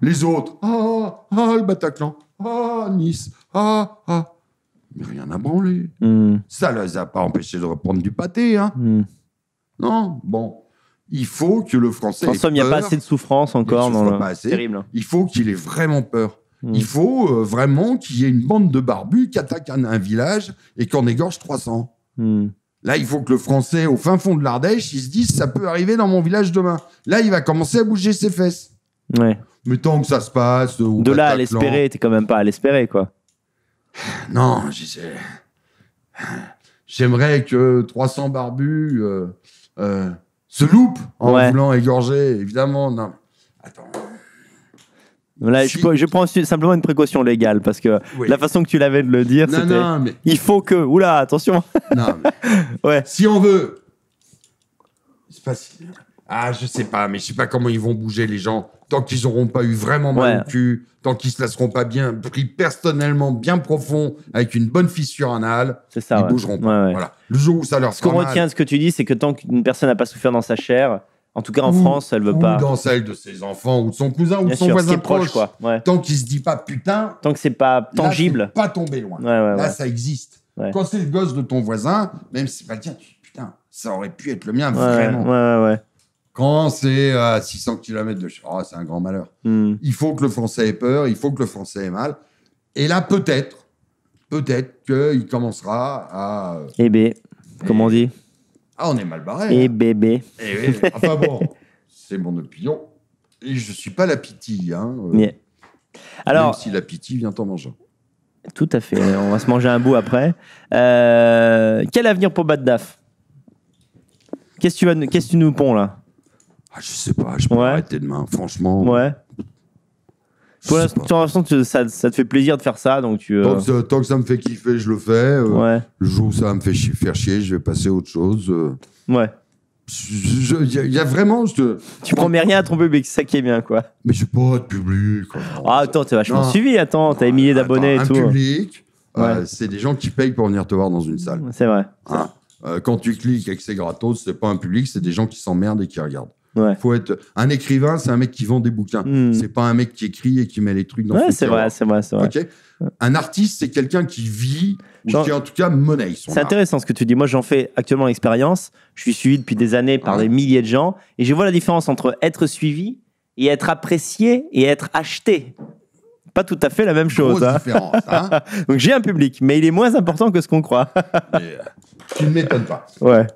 Les autres, ah, ah, le Bataclan, ah, Nice, ah, ah. Mais rien n'a branlé. Hmm. Ça ne les a pas empêchés de reprendre du pâté, hein. Hmm. Non, bon il faut que le français. Ait il n'y a pas assez de souffrance encore. Il, dans le... Terrible. Hein. il faut qu'il ait vraiment peur. Hmm. Il faut euh, vraiment qu'il y ait une bande de barbus qui attaque un, village et qu'on égorge 300. Hmm. Là, il faut que le français, au fin fond de l'Ardèche, il se dise ça peut arriver dans mon village demain. Là, il va commencer à bouger ses fesses. Ouais. Mais tant que ça se passe. de là à l'espérer, t'es quand même pas à l'espérer, quoi. [sighs] Non, [sighs] j'aimerais que 300 barbus. Euh, euh, se loupe en ouais. voulant égorger, évidemment. Non, attends. Là, je, prends simplement une précaution légale parce que la façon que tu l'avais de le dire, il faut que. Oula, attention. Non, [laughs] ouais. Si on veut, c'est facile. Ah, je sais pas, mais je sais pas comment ils vont bouger les gens tant qu'ils n'auront pas eu vraiment mal au cul, tant qu'ils se lasseront pas bien pris personnellement bien profond avec une bonne fissure anale, ça, ils bougeront pas. voilà. Le jour où ça leur. Ce qu'on retient de ce que tu dis, c'est que tant qu'une personne n'a pas souffert dans sa chair, en tout cas en France, elle veut ou pas. Dans celle de ses enfants ou de son cousin ou de son voisin proche, quoi. tant qu'il se dit pas putain. Tant que c'est pas tangible. pas tombé loin. là, ça existe. Quand c'est le gosse de ton voisin, même si c'est pas le putain, ça aurait pu être le mien vraiment. Ouais, ouais, ouais. Quand c'est à 600 km de chez oh, c'est un grand malheur. Hmm. Il faut que le Français ait peur, il faut que le Français ait mal. Et là, peut-être, peut-être qu'il commencera à. Euh, eh bien, comment on dit Ah, on est mal barré. Eh bébé. Eh Enfin bon, c'est mon opinion. Et je ne suis pas la pitié. Hein, euh, Alors, même si la pitié vient en mangeant. Tout à fait. on va se manger un bout après. Euh, quel avenir pour Baddaf Qu'est-ce tu, qu'est-ce que tu nous ponds là ah, je sais pas, je peux arrêter demain, franchement. Ouais. Pour l'instant, ça, ça, te fait plaisir de faire ça, donc tu. Tant, euh, que ça, me fait kiffer, je le fais. Euh, ouais. Le jour où ça me fait faire chier, je vais passer à autre chose. Euh. ouais. Il y, a vraiment. Je, tu promets rien à ton public, c'est ça qui est bien, quoi. Mais je pas de public. Ah, attends, t'es vachement suivi, attends, t'as des milliers d'abonnés et un public, c'est des gens qui payent pour venir te voir dans une salle. C'est vrai. Hein. quand tu cliques et que c'est gratos, c'est pas un public, c'est des gens qui s'emmerdent et qui regardent. Faut être un écrivain, c'est un mec qui vend des bouquins. Hmm. C'est pas un mec qui écrit et qui met les trucs dans. Ouais, c'est vrai, c'est vrai, c'est vrai. un artiste, c'est quelqu'un qui vit ou en tout cas monnaie. C'est intéressant ce que tu dis. Moi, j'en fais actuellement l'expérience. Je suis suivi depuis des années par ah des milliers de gens et je vois la différence entre être suivi et être apprécié et être acheté pas tout à fait la même chose. Hein. Différence, hein. [laughs] Donc j'ai un public, mais il est moins important que ce qu'on croit. [laughs] Euh, tu ne m'étonnes pas. Ouais.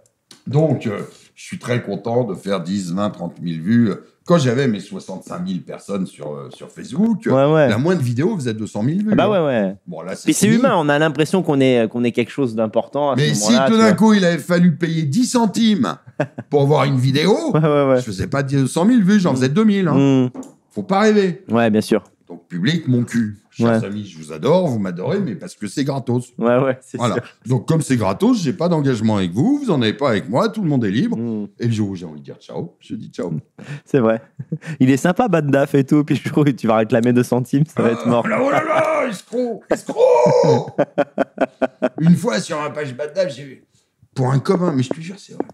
Donc, euh, je suis très content de faire 10, 20, 30 000 vues. Euh, quand j'avais mes 65 000 personnes sur, euh, Facebook, la moindre vidéo faisait 200 000 vues. Ah bah hein. ouais, ouais. c'est humain, on a l'impression qu'on est, quelque chose d'important. Mais si tout d'un coup, il avait fallu payer 10 centimes [laughs] pour voir une vidéo, je faisais pas 200 000 vues, j'en mm. faisais 2000. Hein. Mm. Faut pas rêver. Ouais, bien sûr. Donc, public, mon cul. Chers amis, je vous adore, vous m'adorez, mais parce que c'est gratos. Ouais, ouais, c'est voilà. Donc, comme c'est gratos, j'ai pas d'engagement avec vous, vous n'en avez pas avec moi, tout le monde est libre. Hmm. Et le jour où j'ai envie de dire ciao, je dis ciao. [laughs] C'est vrai. [laughs] Il est sympa, Baddaf et tout, puis je jour que tu vas réclamer 2 centimes, ça va être ah, mort. Oh là, oh là là, escroc, escroc [laughs] Une fois sur un page Baddaf, j'ai vu. Pour un copain, mais je te jure, c'est vrai.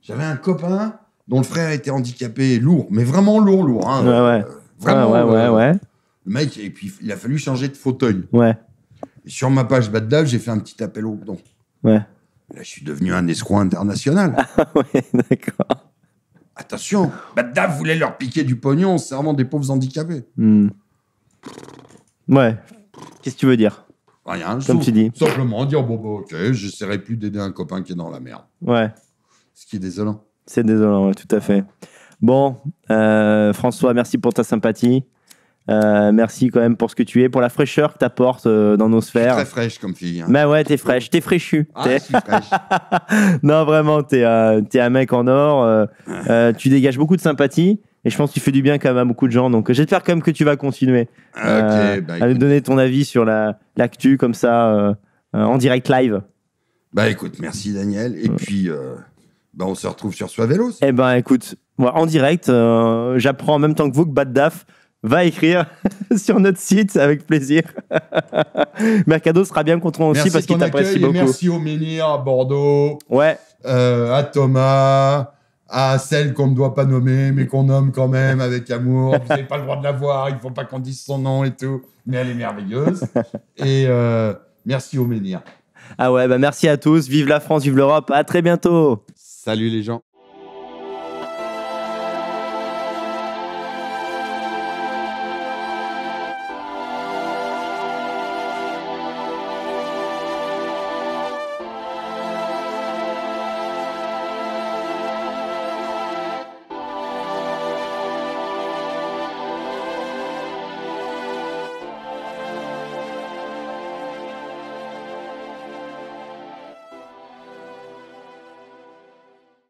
J'avais un copain dont le frère était handicapé, lourd, mais vraiment lourd, lourd. Hein. ouais, ouais. Euh, ah, ouais, ouais, euh, ouais. Le mec, et puis il a fallu changer de fauteuil. Ouais. sur ma page Bad j'ai fait un petit appel au don. Ouais. Là, je suis devenu un escroc international. [laughs] Ah ouais, d'accord. Attention, Bad voulait leur piquer du pognon C'est servant des pauvres handicapés. Hmm. Ouais. Qu'est-ce que tu veux dire Rien. Comme tu dis. Simplement dire bon, ok, j'essaierai plus d'aider un copain qui est dans la merde. Ouais. Ce qui est désolant. C'est désolant, ouais, tout à fait. Bon, euh, François, merci pour ta sympathie. Euh, merci quand même pour ce que tu es, pour la fraîcheur que tu apportes euh, dans nos sphères. Je suis très fraîche comme fille. Mais hein. bah ouais, t'es fraîche, t'es fraîchu. Ah, es... Je fraîche. [laughs] non, vraiment, t'es euh, es un mec en or. Ah. tu dégages beaucoup de sympathie. Et je pense que tu fais du bien quand même à beaucoup de gens. Donc j'espère quand même que tu vas continuer bah à nous donner ton avis sur l'actu comme ça, en direct live. Bah écoute, merci Daniel. Et puis, bah, on se retrouve sur Soi Vélo. Eh ben écoute, moi, en direct, j'apprends en même temps que vous que Baddaf Daf va écrire [laughs] sur notre site avec plaisir. [laughs] Mercado sera bien content aussi parce qu'il t'apprécie beaucoup. Merci au Ménir à Bordeaux, ouais. Euh, à Thomas, à celle qu'on ne doit pas nommer, mais qu'on nomme quand même avec amour. Vous n'avez pas le droit de la voir, il ne faut pas qu'on dise son nom et tout. Mais elle est merveilleuse. Et euh, merci au Menhir. Ah ouais, bah merci à tous. Vive la France, vive l'Europe. À très bientôt. Salut les gens.